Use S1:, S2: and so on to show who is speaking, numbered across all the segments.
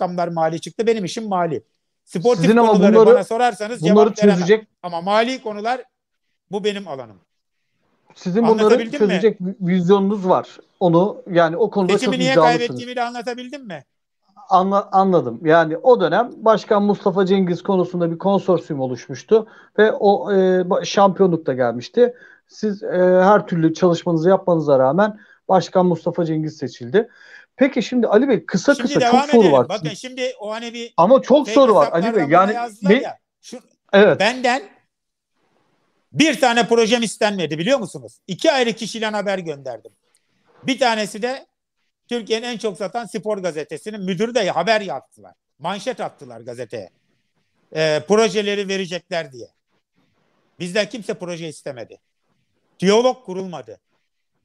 S1: rakamlar mali çıktı. Benim işim mali. Sportif Sizin konuları bunları, bana sorarsanız bunları cevap çözecek. Ama mali konular bu benim alanım. Sizin bunları çözecek mi?
S2: vizyonunuz var. Onu yani o konuda Seçimi çok niye kaybettiğimi
S1: de anlatabildim mi? Anla,
S2: anladım. Yani o dönem Başkan Mustafa Cengiz konusunda bir konsorsiyum oluşmuştu ve o e, şampiyonluk da gelmişti. Siz e, her türlü çalışmanızı yapmanıza rağmen Başkan Mustafa Cengiz seçildi. Peki şimdi Ali Bey kısa şimdi kısa çok soru var. Bakın
S1: şimdi o hani bir Ama çok soru var Ali Bey. Yani ne? Ya, şu, evet. benden bir tane projem istenmedi biliyor musunuz? İki ayrı kişiyle haber gönderdim. Bir tanesi de Türkiye'nin en çok satan spor gazetesinin müdürü de haber yaptılar. Manşet attılar gazeteye. E, projeleri verecekler diye. Bizden kimse proje istemedi. Diyalog kurulmadı.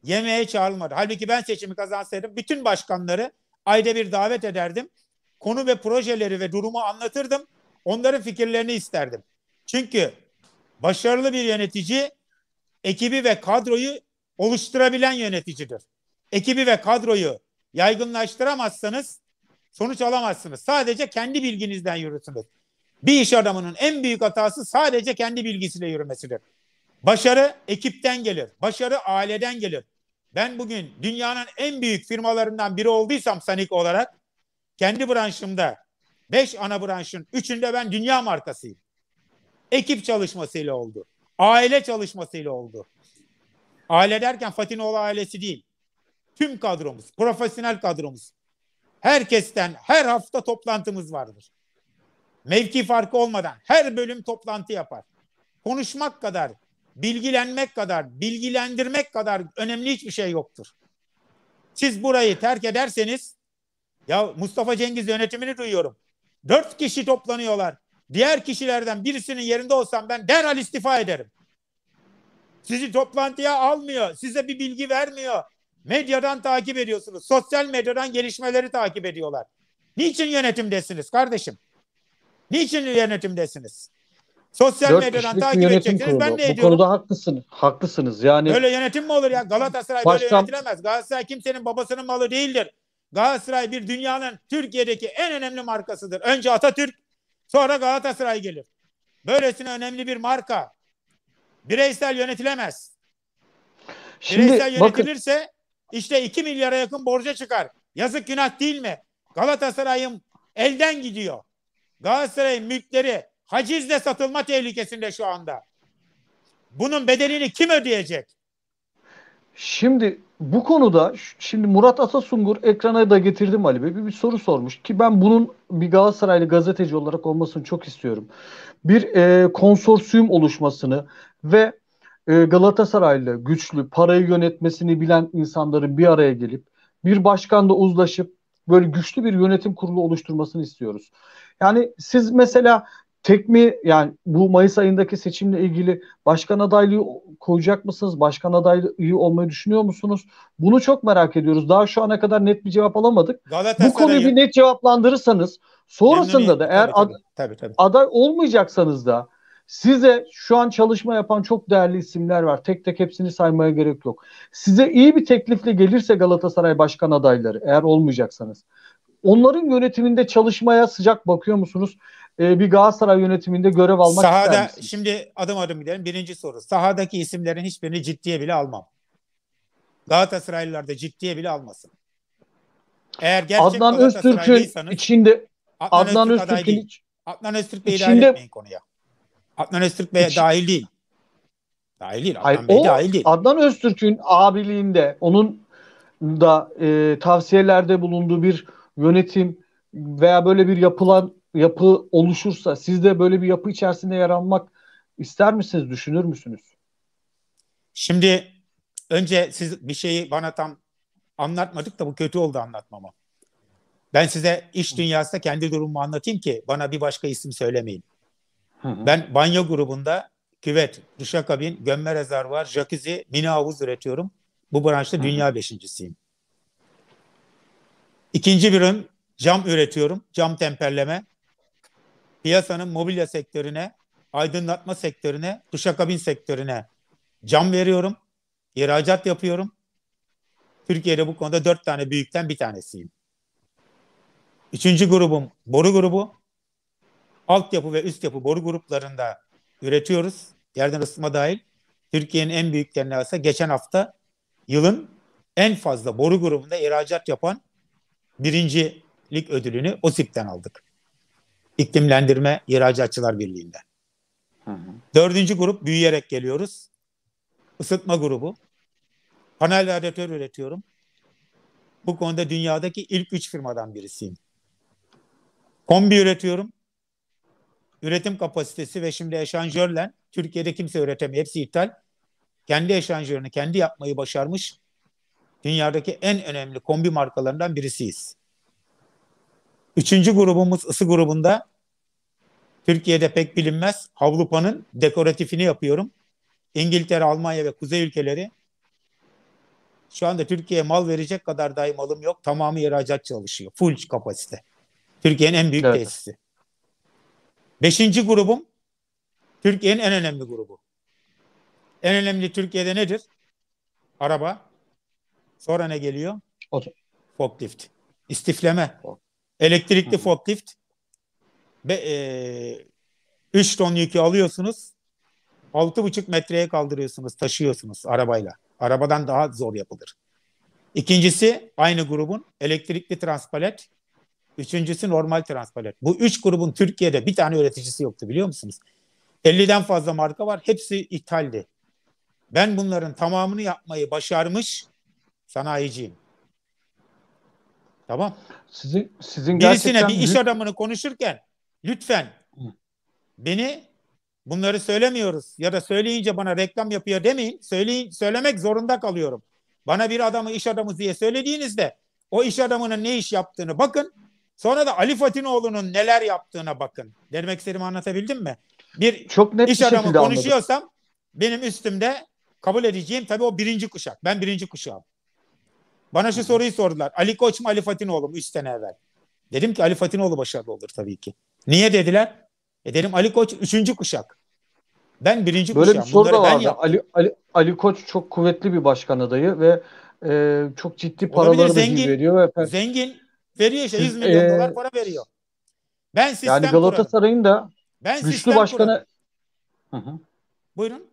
S1: Yemeğe çağrılmadı. Halbuki ben seçimi kazansaydım bütün başkanları ayda bir davet ederdim. Konu ve projeleri ve durumu anlatırdım. Onların fikirlerini isterdim. Çünkü başarılı bir yönetici ekibi ve kadroyu oluşturabilen yöneticidir. Ekibi ve kadroyu yaygınlaştıramazsanız sonuç alamazsınız. Sadece kendi bilginizden yürürsünüz. Bir iş adamının en büyük hatası sadece kendi bilgisiyle yürümesidir. Başarı ekipten gelir. Başarı aileden gelir ben bugün dünyanın en büyük firmalarından biri olduysam Sanik olarak kendi branşımda 5 ana branşın 3'ünde ben dünya markasıyım. Ekip çalışmasıyla oldu. Aile çalışmasıyla oldu. Aile derken Fatinoğlu ailesi değil. Tüm kadromuz, profesyonel kadromuz. Herkesten her hafta toplantımız vardır. Mevki farkı olmadan her bölüm toplantı yapar. Konuşmak kadar bilgilenmek kadar, bilgilendirmek kadar önemli hiçbir şey yoktur. Siz burayı terk ederseniz, ya Mustafa Cengiz yönetimini duyuyorum. Dört kişi toplanıyorlar. Diğer kişilerden birisinin yerinde olsam ben derhal istifa ederim. Sizi toplantıya almıyor, size bir bilgi vermiyor. Medyadan takip ediyorsunuz, sosyal medyadan gelişmeleri takip ediyorlar. Niçin yönetimdesiniz kardeşim? Niçin yönetimdesiniz? Sosyal Dört medyadan kişilik takip edeceksiniz. Ben ne Bu ediyorum? konuda
S2: haklısın, Haklısınız. Yani Böyle
S1: yönetim mi olur ya? Galatasaray böyle yönetilemez. Galatasaray kimsenin babasının malı değildir. Galatasaray bir dünyanın Türkiye'deki en önemli markasıdır. Önce Atatürk, sonra Galatasaray gelir. Böylesine önemli bir marka. Bireysel yönetilemez.
S2: şimdi Bireysel bakın
S1: yönetilirse işte 2 milyara yakın borca çıkar. Yazık günah değil mi? Galatasaray'ın elden gidiyor. Galatasaray'ın mülkleri Hacizle satılma tehlikesinde şu anda. Bunun bedelini kim ödeyecek? Şimdi
S2: bu konuda şimdi Murat Atasungur ekrana da getirdim Ali Bey. Bir, bir soru sormuş ki ben bunun bir Galatasaraylı gazeteci olarak olmasını çok istiyorum. Bir e, konsorsiyum oluşmasını ve e, Galatasaraylı güçlü parayı yönetmesini bilen insanların bir araya gelip bir başkanla uzlaşıp böyle güçlü bir yönetim kurulu oluşturmasını istiyoruz. Yani siz mesela tek mi yani bu Mayıs ayındaki seçimle ilgili başkan adaylığı koyacak mısınız? Başkan adaylığı olmayı düşünüyor musunuz? Bunu çok merak ediyoruz. Daha şu ana kadar net bir cevap alamadık. Bu konuyu bir net cevaplandırırsanız sonrasında da eğer tabii, ad- tabii, tabii. aday olmayacaksanız da size şu an çalışma yapan çok değerli isimler var. Tek tek hepsini saymaya gerek yok. Size iyi bir teklifle gelirse Galatasaray başkan adayları eğer olmayacaksanız onların yönetiminde çalışmaya sıcak bakıyor musunuz? Ee, bir Galatasaray yönetiminde görev almak Sahada, ister
S1: misiniz? Şimdi adım adım gidelim. Birinci soru. Sahadaki isimlerin hiçbirini ciddiye bile almam. Galatasaraylılar da ciddiye bile almasın. Eğer gerçek Adnan Öztürk'ün içinde Adnan, Adnan Öztürk'ün iç, Adnan Öztürk Bey'i içinde, dahil etmeyin konuya. Adnan Öztürk Bey'e dahil değil. Dahil değil. Adnan Hayır, Bey o, dahil değil. Adnan Öztürk'ün abiliğinde onun
S2: da e, tavsiyelerde bulunduğu bir yönetim veya böyle bir yapılan yapı oluşursa siz de böyle bir yapı içerisinde yer almak ister
S1: misiniz, düşünür müsünüz? Şimdi önce siz bir şeyi bana tam anlatmadık da bu kötü oldu anlatmama. Ben size iş dünyasında kendi durumumu anlatayım ki bana bir başka isim söylemeyin. Ben banyo grubunda küvet, duşakabin, gömme rezervuar, jacuzzi, mini havuz üretiyorum. Bu branşta dünya beşincisiyim. İkinci bölüm cam üretiyorum, cam temperleme. Piyasanın mobilya sektörüne, aydınlatma sektörüne, duşakabin sektörüne cam veriyorum. İhracat yapıyorum. Türkiye'de bu konuda dört tane büyükten bir tanesiyim. Üçüncü grubum boru grubu. Altyapı ve üst yapı boru gruplarında üretiyoruz. Yerden ısıtma dahil. Türkiye'nin en büyüklerine ise geçen hafta yılın en fazla boru grubunda ihracat yapan birincilik ödülünü OSİP'ten aldık. İklimlendirme İhracatçılar Birliği'nden. Dördüncü grup büyüyerek geliyoruz. Isıtma grubu. Panel radyatör üretiyorum. Bu konuda dünyadaki ilk üç firmadan birisiyim. Kombi üretiyorum. Üretim kapasitesi ve şimdi eşanjörle Türkiye'de kimse üretemiyor. Hepsi iptal Kendi eşanjörünü kendi yapmayı başarmış Dünyadaki en önemli kombi markalarından birisiyiz. Üçüncü grubumuz ısı grubunda Türkiye'de pek bilinmez havlupanın dekoratifini yapıyorum. İngiltere, Almanya ve kuzey ülkeleri şu anda Türkiye'ye mal verecek kadar dahi malım yok. Tamamı ihracat çalışıyor. Full kapasite. Türkiye'nin en büyük evet. tesisi. Beşinci grubum Türkiye'nin en önemli grubu. En önemli Türkiye'de nedir? Araba. Sonra ne geliyor? Forklift. İstifleme. Elektrikli forklift. Be, e, 3 ton yükü alıyorsunuz. 6,5 metreye kaldırıyorsunuz, taşıyorsunuz arabayla. Arabadan daha zor yapılır. İkincisi aynı grubun elektrikli transpalet. Üçüncüsü normal transpalet. Bu üç grubun Türkiye'de bir tane üreticisi yoktu biliyor musunuz? 50'den fazla marka var. Hepsi ithaldi. Ben bunların tamamını yapmayı başarmış Sanayiciyim. Tamam. Sizin sizin Birisine bir iş adamını konuşurken lütfen beni bunları söylemiyoruz ya da söyleyince bana reklam yapıyor demeyin. Söyleyin, söylemek zorunda kalıyorum. Bana bir adamı iş adamı diye söylediğinizde o iş adamının ne iş yaptığını bakın. Sonra da Ali Fatinoğlu'nun neler yaptığına bakın. Demek istediğimi anlatabildim mi? Bir Çok net iş bir adamı konuşuyorsam anladım. benim üstümde kabul edeceğim tabii o birinci kuşak. Ben birinci kuşağım. Bana şu soruyu sordular. Ali Koç mu Ali Fatinoğlu mu 3 sene evvel? Dedim ki Ali Fatinoğlu başarılı olur tabii ki. Niye dediler? E dedim Ali Koç 3. kuşak. Ben
S2: birinci Böyle bir soru Bunları da vardı. Ali, Ali, Ali Koç çok kuvvetli bir başkan adayı ve e, çok ciddi paraları da zengin, veriyor. Ve zengin veriyor işte 100 milyon e, dolar para
S1: veriyor. Ben
S2: sistem Yani Galatasaray'ın da ben güçlü başkanı... Hı hı. Buyurun.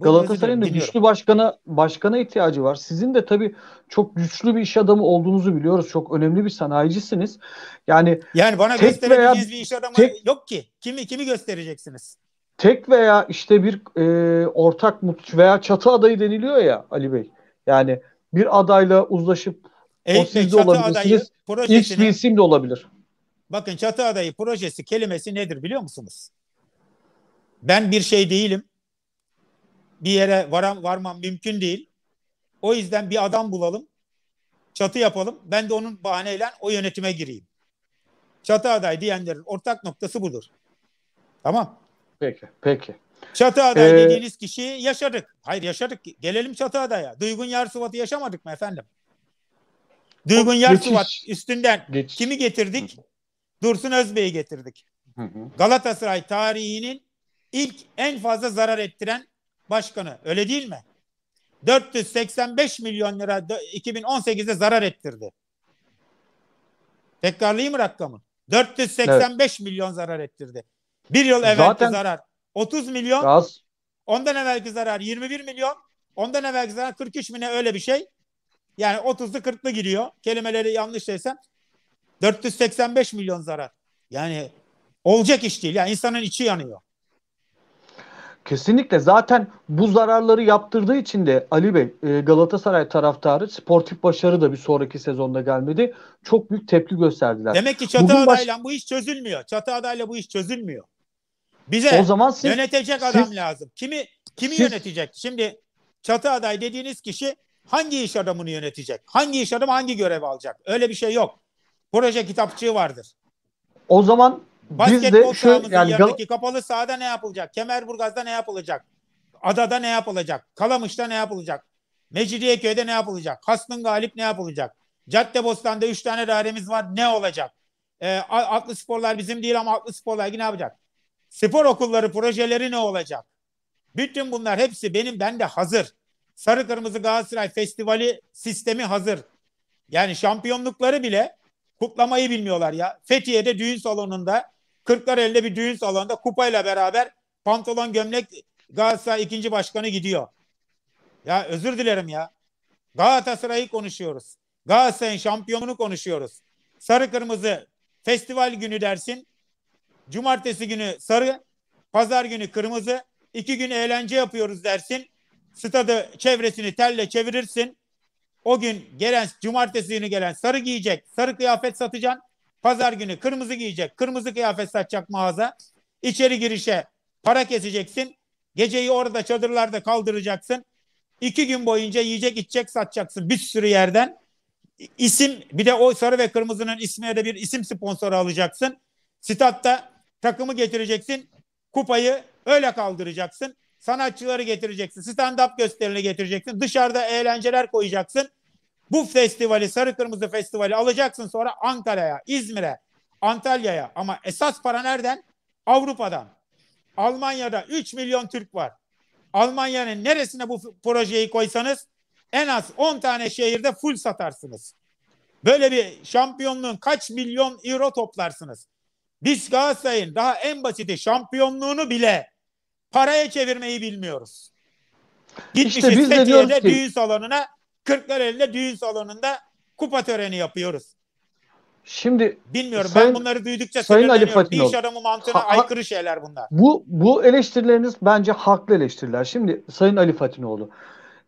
S2: Galatasaray'ın da güçlü başkana başkana ihtiyacı var. Sizin de tabii çok güçlü bir iş adamı olduğunuzu biliyoruz. Çok önemli bir sanayicisiniz. Yani Yani bana gösterebileceğiniz bir
S1: iş adamı tek, yok ki. Kimi kimi göstereceksiniz?
S2: Tek veya işte bir e, ortak mutlu veya çatı adayı deniliyor ya Ali Bey. Yani bir adayla uzlaşıp evet, o sizde de olabilirsiniz. X bir isim de olabilir.
S1: Bakın çatı adayı projesi kelimesi nedir biliyor musunuz? Ben bir şey değilim bir yere varam, varmam mümkün değil. O yüzden bir adam bulalım. Çatı yapalım. Ben de onun bahaneyle o yönetime gireyim. Çatı aday diyenlerin ortak noktası budur. Tamam. Peki, peki. Çatı aday ee... dediğiniz kişiyi yaşadık. Hayır yaşadık. Gelelim çatı adaya. Duygun Yarsuvat'ı yaşamadık mı efendim? Duygun Yarsuvat üstünden Geçiş. kimi getirdik? Hı. Dursun Özbey'i getirdik. Hı hı. Galatasaray tarihinin ilk en fazla zarar ettiren başkanı. Öyle değil mi? 485 milyon lira 2018'de zarar ettirdi. Tekrarlayayım rakamı. 485 evet. milyon zarar ettirdi. Bir yıl evvelki Zaten zarar 30 milyon. Az. Ondan evvelki zarar 21 milyon. Ondan evvelki zarar 43 milyon öyle bir şey. Yani 30'lu 40'lı giriyor. Kelimeleri yanlış desem. 485 milyon zarar. Yani olacak iş değil. Yani insanın içi yanıyor.
S2: Kesinlikle zaten bu zararları yaptırdığı için de Ali Bey e, Galatasaray taraftarı sportif başarı da bir sonraki sezonda gelmedi. Çok büyük tepki gösterdiler. Demek ki çatı Bugün adayla baş...
S1: bu iş çözülmüyor. Çatı adayla bu iş çözülmüyor. Bize o zaman siz, yönetecek adam lazım. Kimi kimi siz, yönetecek? Şimdi çatı aday dediğiniz kişi hangi iş adamını yönetecek? Hangi iş adamı hangi görev alacak? Öyle bir şey yok. Proje kitapçığı vardır. O zaman Basketbol şu, sahamızın yani yanındaki kapalı sahada ne yapılacak? Kemerburgaz'da ne yapılacak? Adada ne yapılacak? Kalamış'ta ne yapılacak? Mecidiyeköy'de ne yapılacak? Hasnın Galip ne yapılacak? Caddebostan'da 3 tane dairemiz var ne olacak? E, ee, atlı sporlar bizim değil ama atlı sporlar ne yapacak? Spor okulları projeleri ne olacak? Bütün bunlar hepsi benim ben de hazır. Sarı Kırmızı Galatasaray Festivali sistemi hazır. Yani şampiyonlukları bile kutlamayı bilmiyorlar ya. Fethiye'de düğün salonunda Kırklar elde bir düğün salonunda kupayla beraber pantolon gömlek Galatasaray ikinci başkanı gidiyor. Ya özür dilerim ya. Galatasaray'ı konuşuyoruz. Galatasaray'ın şampiyonunu konuşuyoruz. Sarı kırmızı festival günü dersin. Cumartesi günü sarı, pazar günü kırmızı. iki gün eğlence yapıyoruz dersin. Stadı çevresini telle çevirirsin. O gün gelen cumartesi günü gelen sarı giyecek, sarı kıyafet satacaksın. Pazar günü kırmızı giyecek, kırmızı kıyafet satacak mağaza. İçeri girişe para keseceksin. Geceyi orada çadırlarda kaldıracaksın. İki gün boyunca yiyecek içecek satacaksın bir sürü yerden. İsim bir de o sarı ve kırmızının ismine de bir isim sponsoru alacaksın. Statta takımı getireceksin. Kupayı öyle kaldıracaksın. Sanatçıları getireceksin. Stand-up gösterini getireceksin. Dışarıda eğlenceler koyacaksın. Bu festivali Sarı Kırmızı Festivali alacaksın sonra Ankara'ya, İzmir'e, Antalya'ya ama esas para nereden? Avrupa'dan. Almanya'da 3 milyon Türk var. Almanya'nın neresine bu projeyi koysanız en az 10 tane şehirde full satarsınız. Böyle bir şampiyonluğun kaç milyon euro toplarsınız. Biz Galatasaray'ın daha en basiti şampiyonluğunu bile paraya çevirmeyi bilmiyoruz.
S2: Gitmişiz işte biz de Fethiye'de ki... düğün
S1: salonuna Kırklareli'de düğün salonunda kupa töreni yapıyoruz. Şimdi bilmiyorum sayın, ben bunları duydukça Sayın Ali Fatih iş adamı mantığına ha, aykırı şeyler bunlar.
S2: Bu bu eleştirileriniz bence haklı eleştiriler. Şimdi Sayın Ali Fatinoğlu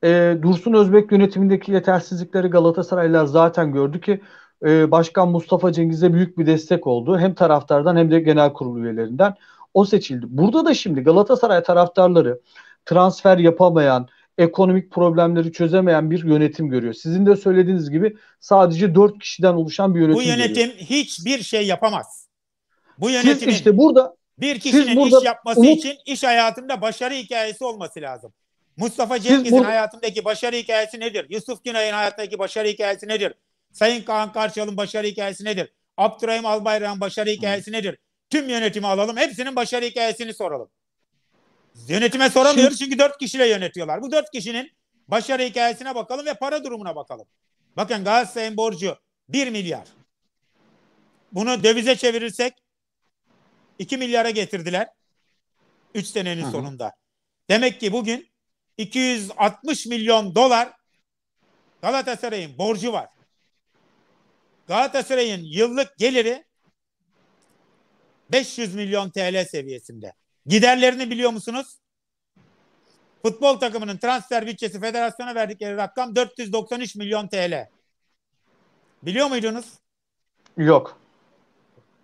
S2: e, Dursun Özbek yönetimindeki yetersizlikleri Galatasaraylılar zaten gördü ki e, Başkan Mustafa Cengiz'e büyük bir destek oldu. Hem taraftardan hem de genel kurul üyelerinden o seçildi. Burada da şimdi Galatasaray taraftarları transfer yapamayan, ekonomik problemleri çözemeyen bir yönetim görüyor. Sizin de söylediğiniz gibi sadece dört kişiden oluşan bir yönetim. Bu yönetim görüyor.
S1: hiçbir şey yapamaz. Bu yönetimin siz işte burada bir kişinin burada, iş yapması umut, için iş hayatında başarı hikayesi olması lazım. Mustafa Cengiz'in hayatındaki başarı hikayesi nedir? Yusuf Günay'ın hayatındaki başarı hikayesi nedir? Sayın Kaan Karşal'ın başarı hikayesi nedir? Abdurrahim Albayrak'ın başarı hikayesi nedir? Tüm yönetimi alalım, hepsinin başarı hikayesini soralım. Yönetime soramıyoruz çünkü dört kişiyle yönetiyorlar. Bu dört kişinin başarı hikayesine bakalım ve para durumuna bakalım. Bakın Galatasaray'ın borcu 1 milyar. Bunu dövize çevirirsek 2 milyara getirdiler. 3 senenin Hı-hı. sonunda. Demek ki bugün 260 milyon dolar Galatasaray'ın borcu var. Galatasaray'ın yıllık geliri 500 milyon TL seviyesinde. Giderlerini biliyor musunuz? Futbol takımının transfer bütçesi federasyona verdikleri rakam 493 milyon TL. Biliyor muydunuz? Yok.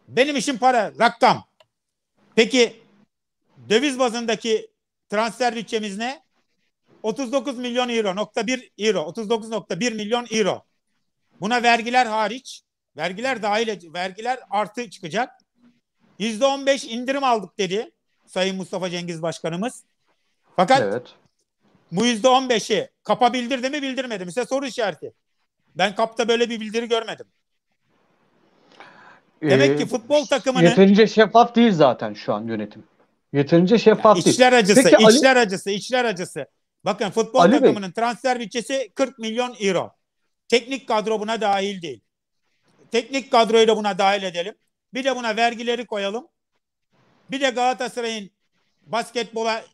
S1: Benim işim para, rakam. Peki döviz bazındaki transfer bütçemiz ne? 39 milyon euro, nokta 1 euro, 39.1 milyon euro. Buna vergiler hariç, vergiler dahil, vergiler artı çıkacak. %15 indirim aldık dedi. Sayın Mustafa Cengiz Başkanımız. Fakat evet. bu yüzde on beşi kapa bildirdi mi bildirmedi mi? Size soru işareti. Ben kapta böyle bir bildiri görmedim.
S2: Demek ee, ki futbol takımının... Yeterince şeffaf değil zaten şu an yönetim. Yeterince şeffaf yani değil. İçler acısı, Peki, içler
S1: Ali... acısı, içler acısı. Bakın futbol Ali takımının Bey. transfer bütçesi 40 milyon euro. Teknik kadro buna dahil değil. Teknik kadroyu da buna dahil edelim. Bir de buna vergileri koyalım. Bir de Galatasaray'ın basketbola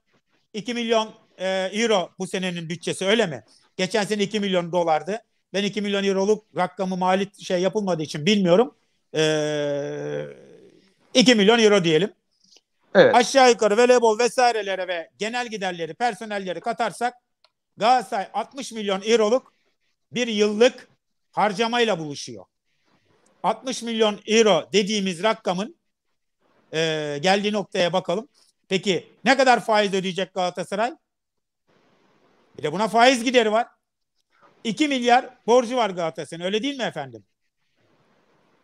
S1: 2 milyon e, euro bu senenin bütçesi öyle mi? Geçen sene 2 milyon dolardı. Ben 2 milyon euroluk rakamı mali şey yapılmadığı için bilmiyorum. E, 2 milyon euro diyelim. Evet. Aşağı yukarı voleybol vesairelere ve genel giderleri, personelleri katarsak Galatasaray 60 milyon euroluk bir yıllık harcamayla buluşuyor. 60 milyon euro dediğimiz rakamın e, geldiği noktaya bakalım. Peki ne kadar faiz ödeyecek Galatasaray? Bir de buna faiz gideri var. 2 milyar borcu var Galatasaray'ın öyle değil mi efendim?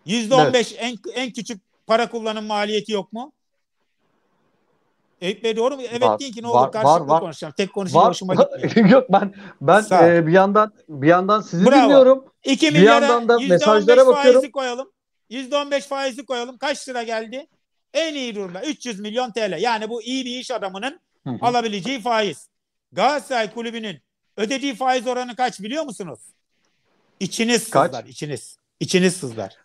S1: %15 evet. en, en küçük para kullanım maliyeti yok mu? Eyüp Bey doğru mu? Evet var, deyin ki ne olur karşılıklı var, konuşacağım.
S2: Tek konuşayım hoşuma gitmiyor. Yok ben ben e, bir yandan bir yandan sizi Bravo. dinliyorum. 2 milyara bir yandan da mesajlara %15 bakıyorum. faizi
S1: koyalım. %15 faizi koyalım. Kaç lira geldi? En iyi durumda 300 milyon TL. Yani bu iyi bir iş adamının hı hı. alabileceği faiz. Galatasaray kulübünün ödediği faiz oranı kaç biliyor musunuz? İçiniz kaç? sızlar, içiniz. İçiniz sızlar.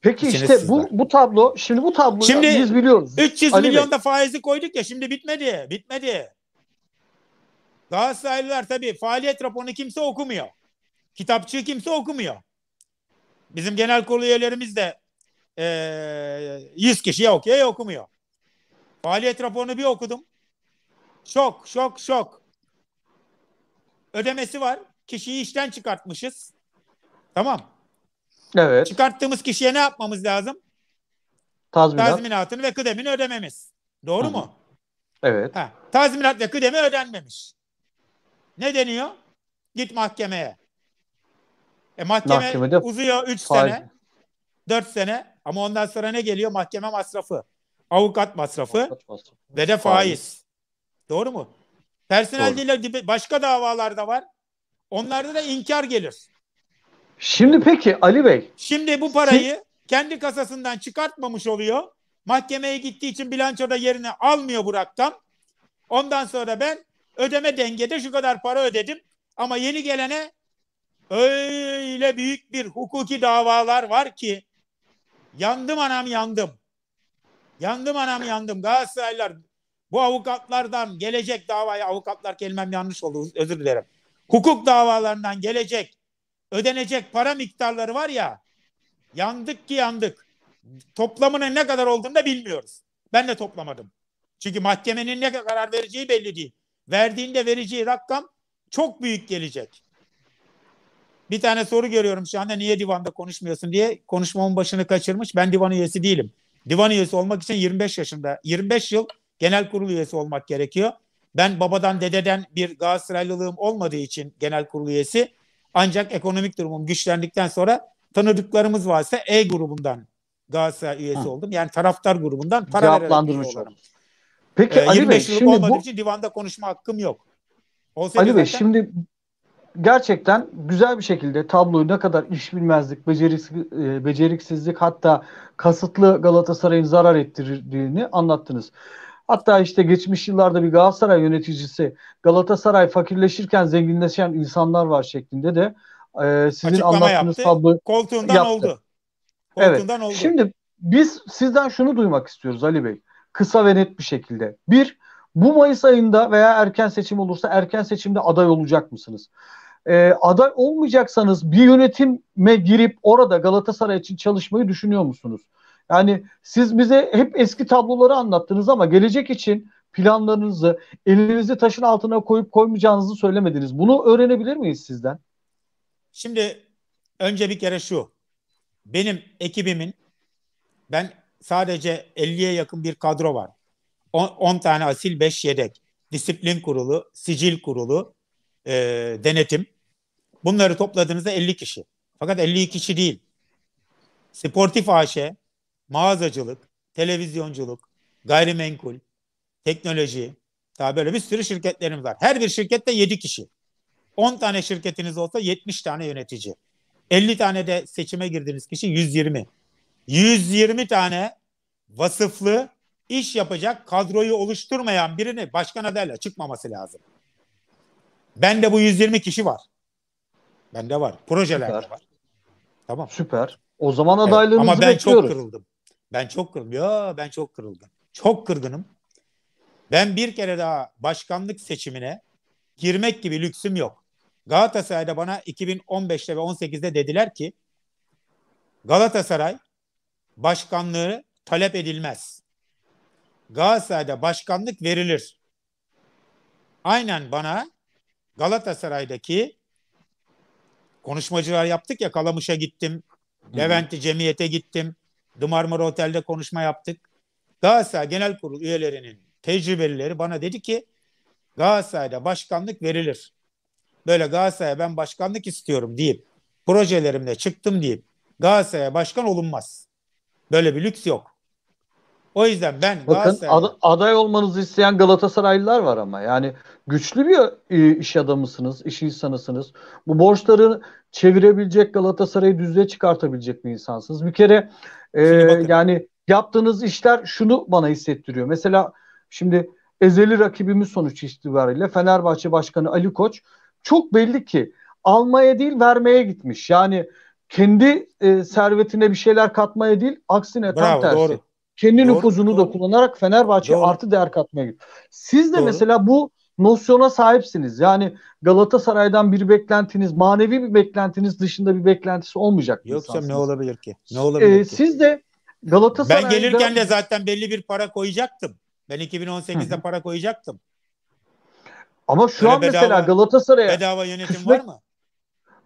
S1: Peki İçiniz işte sızlar. bu bu tablo,
S2: şimdi bu tabloyu şimdi, biz
S1: biliyoruz. 300 Ali milyon Bey. da faizi koyduk ya şimdi bitmedi, bitmedi. Galatasaraylılar tabii faaliyet raporunu kimse okumuyor. Kitapçığı kimse okumuyor. Bizim genel kurulu üyelerimiz de e, ee, 100 kişiye okuyor ya okumuyor. Faaliyet raporunu bir okudum. Şok, şok, şok. Ödemesi var. Kişiyi işten çıkartmışız. Tamam. Evet. Çıkarttığımız kişiye ne yapmamız lazım? Tazminat. Tazminatını ve kıdemini ödememiz. Doğru Hı. mu? Evet. Ha, tazminat ve kıdemi ödenmemiş. Ne deniyor? Git mahkemeye. E mahkeme Mahkemede uzuyor 3 sene, 4 sene. Ama ondan sonra ne geliyor? Mahkeme masrafı, avukat masrafı, avukat masrafı. ve de faiz. Doğru mu? Personel Doğru. değil, başka davalar da var. Onlarda da inkar gelir.
S2: Şimdi peki Ali Bey.
S1: Şimdi bu parayı siz... kendi kasasından çıkartmamış oluyor. Mahkemeye gittiği için bilançoda yerini almıyor Burak'tan. Ondan sonra ben ödeme dengede şu kadar para ödedim. Ama yeni gelene öyle büyük bir hukuki davalar var ki Yandım anam yandım. Yandım anam yandım. Galatasaraylılar bu avukatlardan gelecek davaya avukatlar kelimem yanlış oldu özür dilerim. Hukuk davalarından gelecek ödenecek para miktarları var ya yandık ki yandık. Toplamının ne kadar olduğunu da bilmiyoruz. Ben de toplamadım. Çünkü mahkemenin ne karar vereceği belli değil. Verdiğinde vereceği rakam çok büyük gelecek. Bir tane soru görüyorum şu anda niye divanda konuşmuyorsun diye konuşmamın başını kaçırmış. Ben divan üyesi değilim. Divan üyesi olmak için 25 yaşında, 25 yıl genel kurul üyesi olmak gerekiyor. Ben babadan dededen bir Galatasaraylılığım olmadığı için genel kurul üyesi. Ancak ekonomik durumum güçlendikten sonra tanıdıklarımız varsa E grubundan Galatasaray üyesi ha. oldum. Yani taraftar grubundan para vererek oldum. Peki ee, Ali 25 Bey, yıllık şimdi olmadığı bu... için divanda konuşma hakkım yok. Olsaydı Ali Bey
S2: şimdi gerçekten güzel bir şekilde tabloyu ne kadar iş bilmezlik, beceriks e, beceriksizlik hatta kasıtlı Galatasaray'ın zarar ettirdiğini anlattınız. Hatta işte geçmiş yıllarda bir Galatasaray yöneticisi Galatasaray fakirleşirken zenginleşen insanlar var şeklinde de e, sizin Açıklama anlattığınız yaptı. tablo koltuğundan yaptı. oldu.
S1: Koltuğundan evet. oldu. Şimdi
S2: biz sizden şunu duymak istiyoruz Ali Bey. Kısa ve net bir şekilde. Bir, bu Mayıs ayında veya erken seçim olursa erken seçimde aday olacak mısınız? e, aday olmayacaksanız bir yönetime girip orada Galatasaray için çalışmayı düşünüyor musunuz? Yani siz bize hep eski tabloları anlattınız ama gelecek için planlarınızı elinizi
S1: taşın altına koyup koymayacağınızı söylemediniz. Bunu öğrenebilir miyiz sizden? Şimdi önce bir kere şu. Benim ekibimin ben sadece 50'ye yakın bir kadro var. 10 tane asil 5 yedek. Disiplin kurulu, sicil kurulu, e, denetim. Bunları topladığınızda 50 kişi. Fakat 50 kişi değil. Sportif AŞ, mağazacılık, televizyonculuk, gayrimenkul, teknoloji, daha böyle bir sürü şirketlerimiz var. Her bir şirkette 7 kişi. 10 tane şirketiniz olsa 70 tane yönetici. 50 tane de seçime girdiğiniz kişi 120. 120 tane vasıflı iş yapacak kadroyu oluşturmayan birini başkan adayla çıkmaması lazım. Ben de bu 120 kişi var. Bende var. Projelerde Süper. var. Tamam. Süper. O zaman adaylığınızı evet. Ama ben bekliyoruz. çok kırıldım. Ben çok kırıldım. Ya ben çok kırıldım. Çok kırgınım. Ben bir kere daha başkanlık seçimine girmek gibi lüksüm yok. Galatasaray'da bana 2015'te ve 18'de dediler ki Galatasaray başkanlığı talep edilmez. Galatasaray'da başkanlık verilir. Aynen bana Galatasaray'daki konuşmacılar yaptık ya Kalamış'a gittim. Levent'i Cemiyet'e gittim. Dımarmara Otel'de konuşma yaptık. Galatasaray Genel Kurul üyelerinin tecrübelileri bana dedi ki Galatasaray'da başkanlık verilir. Böyle Galatasaray'a ben başkanlık istiyorum deyip projelerimle çıktım deyip Galatasaray'a başkan olunmaz. Böyle bir lüks yok. O yüzden ben Bakın ad- aday olmanızı isteyen Galatasaraylılar var ama yani
S2: güçlü bir e, iş adamısınız, iş insanısınız. Bu borçları çevirebilecek Galatasaray'ı düzeye çıkartabilecek bir insansınız. Bir kere e, yani yaptığınız işler şunu bana hissettiriyor. Mesela şimdi ezeli rakibimiz sonuç itibariyle Fenerbahçe Başkanı Ali Koç çok belli ki almaya değil vermeye gitmiş. Yani kendi e, servetine bir şeyler katmaya değil aksine Bravo, tam tersi. Doğru kendi doğru, nüfuzunu doğru. da kullanarak Fenerbahçe'ye artı değer katmaya gidiyor. Siz de doğru. mesela bu nosyona sahipsiniz. Yani Galatasaray'dan bir beklentiniz, manevi bir beklentiniz dışında bir beklentisi olmayacak. Yoksa ne
S1: olabilir ki? Ne olabilir ee, ki? Siz
S2: de Galatasaray'da... Ben gelirken de
S1: zaten belli bir para koyacaktım. Ben 2018'de hı para koyacaktım.
S2: Ama şu Öyle an bedava, mesela
S1: Galatasaray'a... Bedava yönetim küsmek, var mı?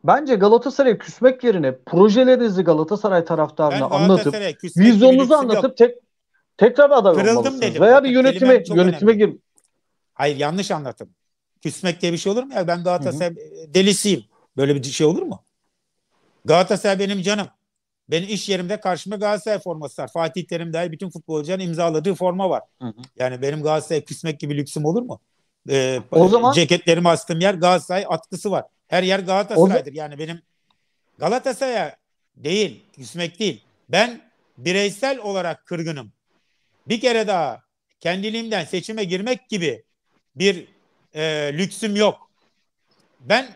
S1: Bence Galatasaray'a
S2: küsmek yerine projelerinizi Galatasaray taraftarına anlatıp, vizyonunuzu anlatıp yok. tek
S1: tekrar aday Kırıldım olmalısınız. Dedim. Veya bir yönetime yönetime gir. Hayır yanlış anlattım. Küsmek diye bir şey olur mu ya? Ben Galatasaray Hı -hı. delisiyim. Böyle bir şey olur mu? Galatasaray benim canım. Benim iş yerimde karşıma Galatasaray forması var. Fatih Terim dahil bütün futbolcuların imzaladığı forma var. Hı hı. Yani benim Galatasaray'a küsmek gibi lüksüm olur mu? Ee, o zaman ceketlerimi astığım yer Galatasaray atkısı var. Her yer Galatasaray'dır. Yani benim Galatasaray'a değil, küsmek değil. Ben bireysel olarak kırgınım bir kere daha kendiliğimden seçime girmek gibi bir e, lüksüm yok. Ben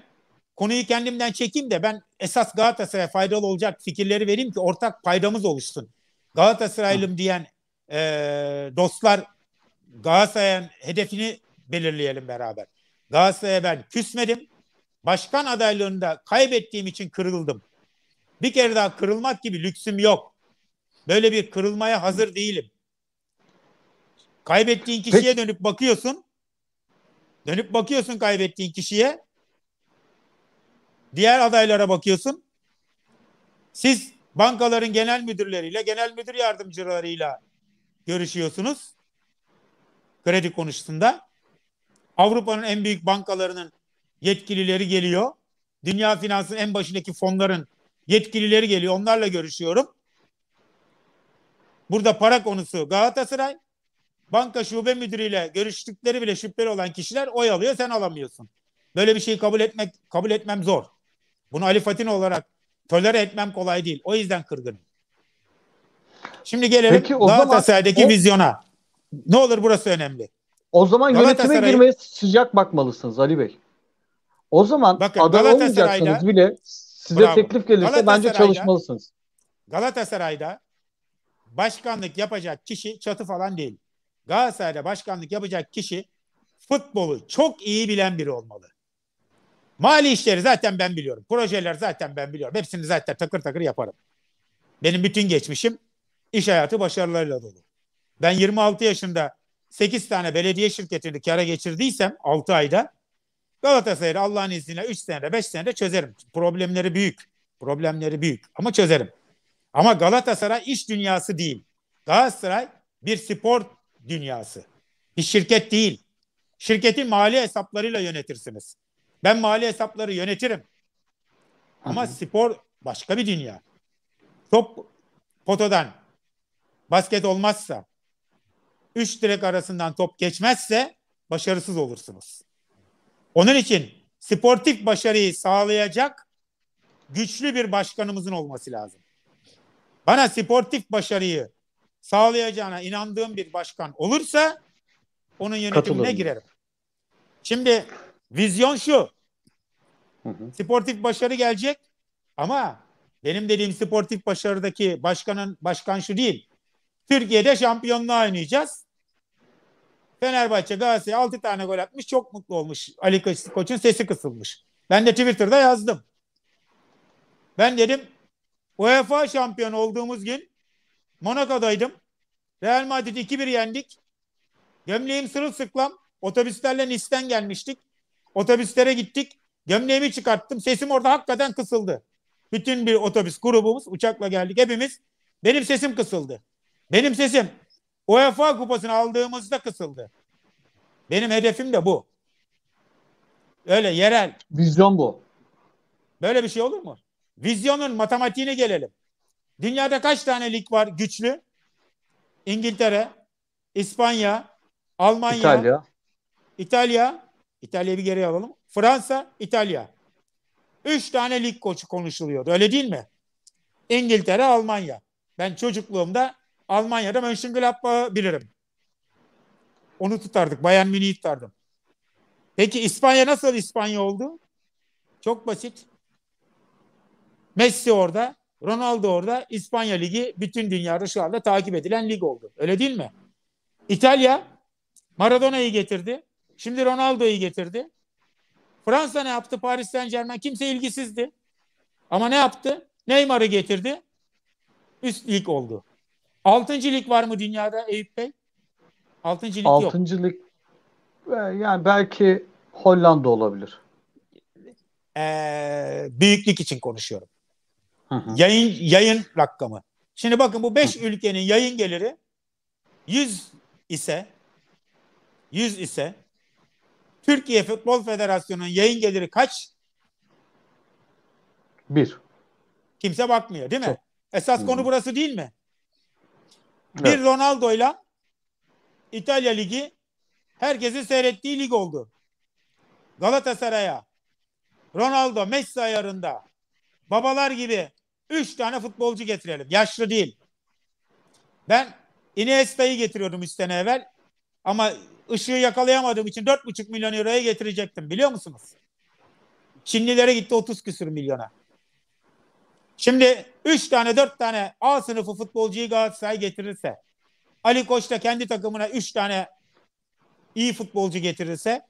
S1: konuyu kendimden çekeyim de ben esas Galatasaray'a faydalı olacak fikirleri vereyim ki ortak paydamız oluşsun. Galatasaraylım diyen e, dostlar Galatasaray'ın hedefini belirleyelim beraber. Galatasaray'a ben küsmedim. Başkan adaylığında kaybettiğim için kırıldım. Bir kere daha kırılmak gibi lüksüm yok. Böyle bir kırılmaya hazır değilim. Kaybettiğin kişiye Peki. dönüp bakıyorsun. Dönüp bakıyorsun kaybettiğin kişiye. Diğer adaylara bakıyorsun. Siz bankaların genel müdürleriyle, genel müdür yardımcılarıyla görüşüyorsunuz. Kredi konusunda. Avrupa'nın en büyük bankalarının yetkilileri geliyor. Dünya Finans'ın en başındaki fonların yetkilileri geliyor. Onlarla görüşüyorum. Burada para konusu Galatasaray banka şube müdürüyle görüştükleri bile şüpheli olan kişiler oy alıyor sen alamıyorsun. Böyle bir şeyi kabul etmek kabul etmem zor. Bunu Ali Fatin olarak tolere etmem kolay değil. O yüzden kırgınım. Şimdi gelelim Peki, Galatasaray'daki zaman, o... vizyona. Ne olur burası önemli. O zaman yönetime girmeye sıcak
S2: bakmalısınız Ali Bey. O zaman Bakın, aday olmayacaksınız bile size bravo. teklif gelirse bence çalışmalısınız.
S1: Galatasaray'da başkanlık yapacak kişi çatı falan değil. Galatasaray'da başkanlık yapacak kişi futbolu çok iyi bilen biri olmalı. Mali işleri zaten ben biliyorum. Projeler zaten ben biliyorum. Hepsini zaten takır takır yaparım. Benim bütün geçmişim iş hayatı başarılarıyla dolu. Ben 26 yaşında 8 tane belediye şirketini kara geçirdiysem 6 ayda Galatasaray'ı Allah'ın izniyle 3 senede 5 senede çözerim. Problemleri büyük. Problemleri büyük ama çözerim. Ama Galatasaray iş dünyası değil. Galatasaray bir spor dünyası. Bir şirket değil. Şirketi mali hesaplarıyla yönetirsiniz. Ben mali hesapları yönetirim. Ama Aha. spor başka bir dünya. Top potadan basket olmazsa, üç direk arasından top geçmezse başarısız olursunuz. Onun için sportif başarıyı sağlayacak güçlü bir başkanımızın olması lazım. Bana sportif başarıyı sağlayacağına inandığım bir başkan olursa onun yönetimine Katılırım. girerim. Şimdi vizyon şu. Hı hı. Sportif başarı gelecek ama benim dediğim sportif başarıdaki başkanın başkan şu değil. Türkiye'de şampiyonluğa oynayacağız. Fenerbahçe Galatasaray 6 tane gol atmış. Çok mutlu olmuş. Ali Koç'un sesi kısılmış. Ben de Twitter'da yazdım. Ben dedim UEFA şampiyon olduğumuz gün Monaco'daydım. Real Madrid'i 2-1 yendik. Gömleğim sırılsıklam. Otobüslerle Nis'ten gelmiştik. Otobüslere gittik. Gömleğimi çıkarttım. Sesim orada hakikaten kısıldı. Bütün bir otobüs grubumuz uçakla geldik hepimiz. Benim sesim kısıldı. Benim sesim UEFA kupasını aldığımızda kısıldı. Benim hedefim de bu. Öyle yerel. Vizyon bu. Böyle bir şey olur mu? Vizyonun matematiğine gelelim. Dünyada kaç tane lig var güçlü? İngiltere, İspanya, Almanya, İtalya. İtalya, İtalya'yı bir geri alalım. Fransa, İtalya. Üç tane lig koçu konuşuluyordu. Öyle değil mi? İngiltere, Almanya. Ben çocukluğumda Almanya'da Mönchengladbach'ı bilirim. Onu tutardık. Bayern Münih'i tutardım. Peki İspanya nasıl İspanya oldu? Çok basit. Messi orada. Ronaldo orada İspanya Ligi bütün dünyada şu anda takip edilen lig oldu. Öyle değil mi? İtalya Maradona'yı getirdi. Şimdi Ronaldo'yu getirdi. Fransa ne yaptı? Paris Saint Germain kimse ilgisizdi. Ama ne yaptı? Neymar'ı getirdi. Üst lig oldu. Altıncı lig var mı dünyada Eyüp Bey? Altıncı lig Altıncı
S2: yok. lig e, yani belki
S1: Hollanda olabilir. Ee, büyüklük için konuşuyorum. Hı hı. Yayın yayın rakamı. Şimdi bakın bu 5 ülkenin yayın geliri 100 ise 100 ise Türkiye Futbol Federasyonu'nun yayın geliri kaç? Bir. Kimse bakmıyor değil mi? Çok. Esas hmm. konu burası değil mi? Evet. Ronaldo ile İtalya Ligi herkesin seyrettiği lig oldu. Galatasaray'a Ronaldo Messi ayarında babalar gibi Üç tane futbolcu getirelim. Yaşlı değil. Ben Iniesta'yı getiriyordum üç sene evvel. Ama ışığı yakalayamadığım için dört buçuk milyon euroya getirecektim biliyor musunuz? Çinlilere gitti 30 küsür milyona. Şimdi 3 tane 4 tane A sınıfı futbolcuyu Galatasaray getirirse Ali Koç da kendi takımına 3 tane iyi futbolcu getirirse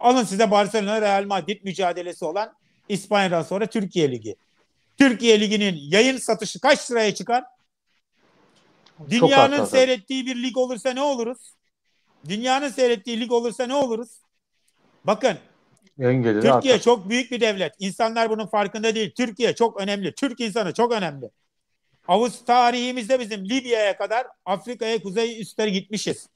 S1: alın size Barcelona Real Madrid mücadelesi olan İspanya'dan sonra Türkiye Ligi. Türkiye Ligi'nin yayın satışı kaç liraya çıkar?
S2: Dünyanın seyrettiği
S1: bir lig olursa ne oluruz? Dünyanın seyrettiği lig olursa ne oluruz? Bakın
S2: Türkiye artar.
S1: çok büyük bir devlet. İnsanlar bunun farkında değil. Türkiye çok önemli. Türk insanı çok önemli. Avuz tarihimizde bizim Libya'ya kadar Afrika'ya kuzey üstlere gitmişiz.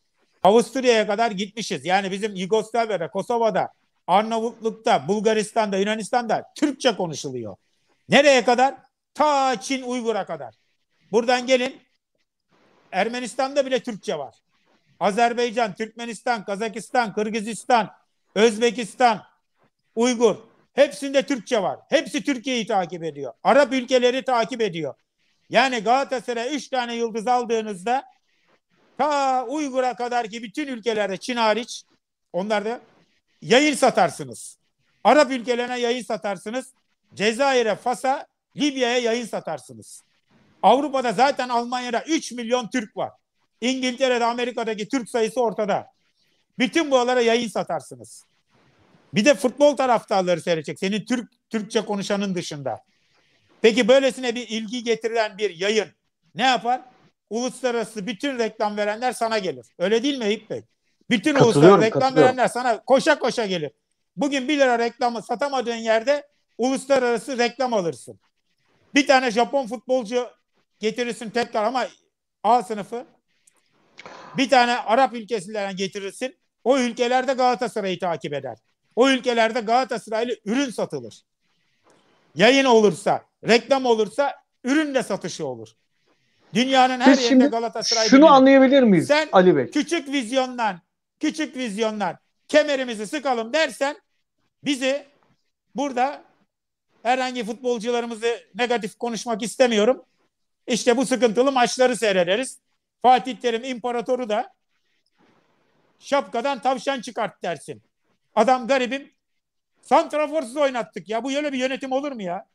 S1: Avusturya'ya kadar gitmişiz. Yani bizim Yugoslavya'da, Kosova'da, Arnavutluk'ta, Bulgaristan'da, Yunanistan'da Türkçe konuşuluyor. Nereye kadar? Ta Çin Uygur'a kadar. Buradan gelin. Ermenistan'da bile Türkçe var. Azerbaycan, Türkmenistan, Kazakistan, Kırgızistan, Özbekistan, Uygur. Hepsinde Türkçe var. Hepsi Türkiye'yi takip ediyor. Arap ülkeleri takip ediyor. Yani Galatasaray'a üç tane yıldız aldığınızda ta Uygur'a kadar ki bütün ülkelerde Çin hariç onlarda yayın satarsınız. Arap ülkelerine yayın satarsınız. Cezayir'e, Fas'a, Libya'ya yayın satarsınız. Avrupa'da zaten Almanya'da 3 milyon Türk var. İngiltere'de, Amerika'daki Türk sayısı ortada. Bütün buralara yayın satarsınız. Bir de futbol taraftarları seyredecek. Senin Türk Türkçe konuşanın dışında. Peki böylesine bir ilgi getirilen bir yayın ne yapar? Uluslararası bütün reklam verenler sana gelir. Öyle değil mi Eyüp Bey? Bütün uluslararası reklam verenler sana koşa koşa gelir. Bugün 1 lira reklamı satamadığın yerde uluslararası reklam alırsın. Bir tane Japon futbolcu getirirsin tekrar ama A sınıfı. Bir tane Arap ülkesinden getirirsin. O ülkelerde Galatasaray'ı takip eder. O ülkelerde Galatasaraylı ürün satılır. Yayın olursa, reklam olursa ürün de satışı olur. Dünyanın her Biz yerinde Galatasaray. Şunu bilir. anlayabilir miyiz Sen Ali Bey? Küçük vizyondan, küçük vizyondan kemerimizi sıkalım dersen bizi burada Herhangi futbolcularımızı negatif konuşmak istemiyorum. İşte bu sıkıntılı maçları seyrederiz. Fatih Terim imparatoru da şapkadan tavşan çıkart dersin. Adam garibim. Santraforsuz oynattık ya. Bu böyle bir yönetim olur mu ya?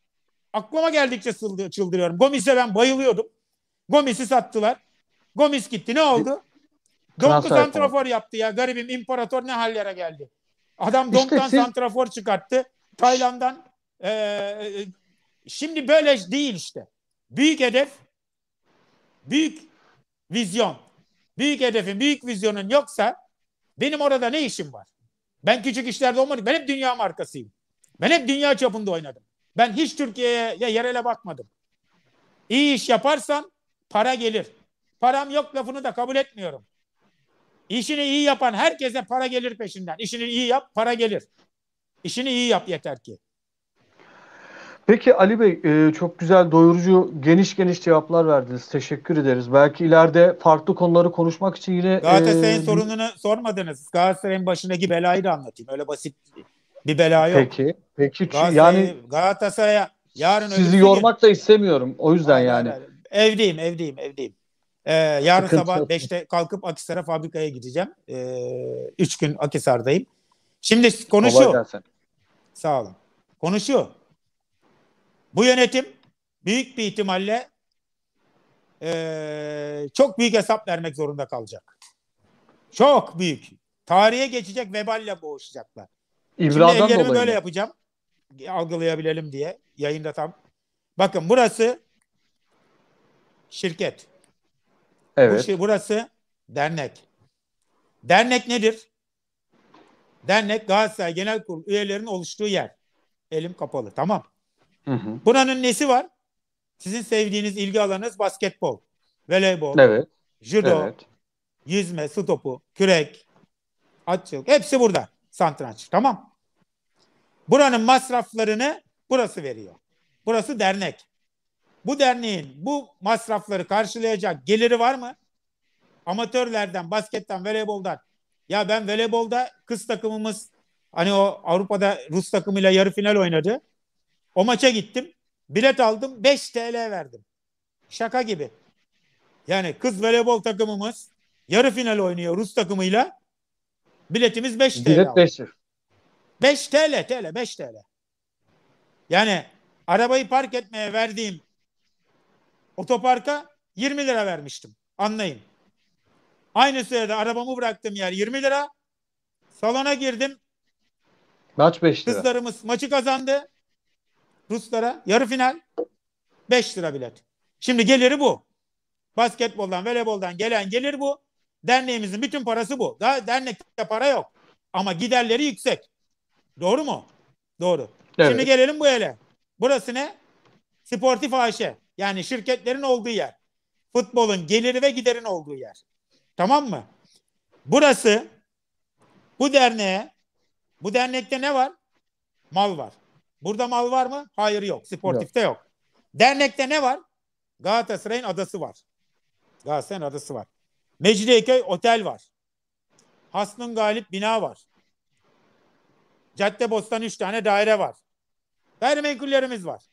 S1: Aklıma geldikçe çıldırıyorum. Gomis'e ben bayılıyordum. Gomis'i sattılar. Gomis gitti. Ne oldu? Donk'u santrafor yaptı ya. Garibim imparator ne hallere geldi. Adam işte Donk'tan siz... santrafor çıkarttı. Tayland'dan ee, e, şimdi böyle değil işte. Büyük hedef, büyük vizyon. Büyük hedefin, büyük vizyonun yoksa benim orada ne işim var? Ben küçük işlerde olmadım. Ben hep dünya markasıyım. Ben hep dünya çapında oynadım. Ben hiç Türkiye'ye ya yerele bakmadım. İyi iş yaparsan para gelir. Param yok lafını da kabul etmiyorum. İşini iyi yapan herkese para gelir peşinden. İşini iyi yap, para gelir. İşini iyi yap yeter ki.
S2: Peki Ali Bey e, çok güzel doyurucu geniş geniş cevaplar verdiniz. Teşekkür ederiz. Belki ileride farklı konuları konuşmak için yine... E, Galatasaray'ın e, sorununu
S1: sormadınız. Galatasaray'ın başındaki belayı da anlatayım. Öyle basit bir bela yok. Peki. Peki Galatasaray, yani Galatasaray'a yarın sizi yormak gibi... da istemiyorum. O yüzden Aynen, yani. Öyle. Evdeyim, evdeyim, evdeyim. Ee, yarın Sıkıntı sabah beşte kalkıp Akisar'a fabrikaya gideceğim. ee, üç gün Akisar'dayım. Şimdi konuşuyor. Sağ olun. Konuşuyor. Bu yönetim büyük bir ihtimalle e, çok büyük hesap vermek zorunda kalacak. Çok büyük. Tarihe geçecek veballe boğuşacaklar. İbra'dan Şimdi dolayı. böyle yapacağım. Algılayabilelim diye. Yayında tam. Bakın burası şirket. Evet. Bu burası dernek. Dernek nedir? Dernek Galatasaray Genel Kurulu üyelerinin oluştuğu yer. Elim kapalı. Tamam. Hı Buranın nesi var? Sizin sevdiğiniz ilgi alanınız basketbol, voleybol, evet. judo, evet. yüzme, su topu, kürek, atçılık. Hepsi burada. Santranç. Tamam. Buranın masraflarını burası veriyor. Burası dernek. Bu derneğin bu masrafları karşılayacak geliri var mı? Amatörlerden, basketten, voleyboldan. Ya ben voleybolda kız takımımız hani o Avrupa'da Rus takımıyla yarı final oynadı. O maça gittim. Bilet aldım. 5 TL verdim. Şaka gibi. Yani kız voleybol takımımız yarı final oynuyor Rus takımıyla. Biletimiz 5 TL. Bilet 5 5 TL, TL, 5 TL. Yani arabayı park etmeye verdiğim otoparka 20 lira vermiştim. Anlayın. Aynı sürede arabamı bıraktım yer 20 lira. Salona girdim. Maç 5 lira. Kızlarımız maçı kazandı. Ruslara yarı final 5 lira bilet. Şimdi geliri bu. Basketboldan, voleyboldan gelen gelir bu. Derneğimizin bütün parası bu. Daha dernekte para yok. Ama giderleri yüksek. Doğru mu? Doğru. Evet. Şimdi gelelim bu ele. Burası ne? Sportif AŞ. E. Yani şirketlerin olduğu yer. Futbolun geliri ve giderin olduğu yer. Tamam mı? Burası bu derneğe bu dernekte ne var? Mal var. Burada mal var mı? Hayır yok. Sportifte yok. yok. Dernekte ne var? Galatasaray'ın adası var. Galatasaray'ın adası var. Mecidiyeköy otel var. Hasnın Galip bina var. Cadde Bostan 3 tane daire var. Gayrimenkullerimiz var.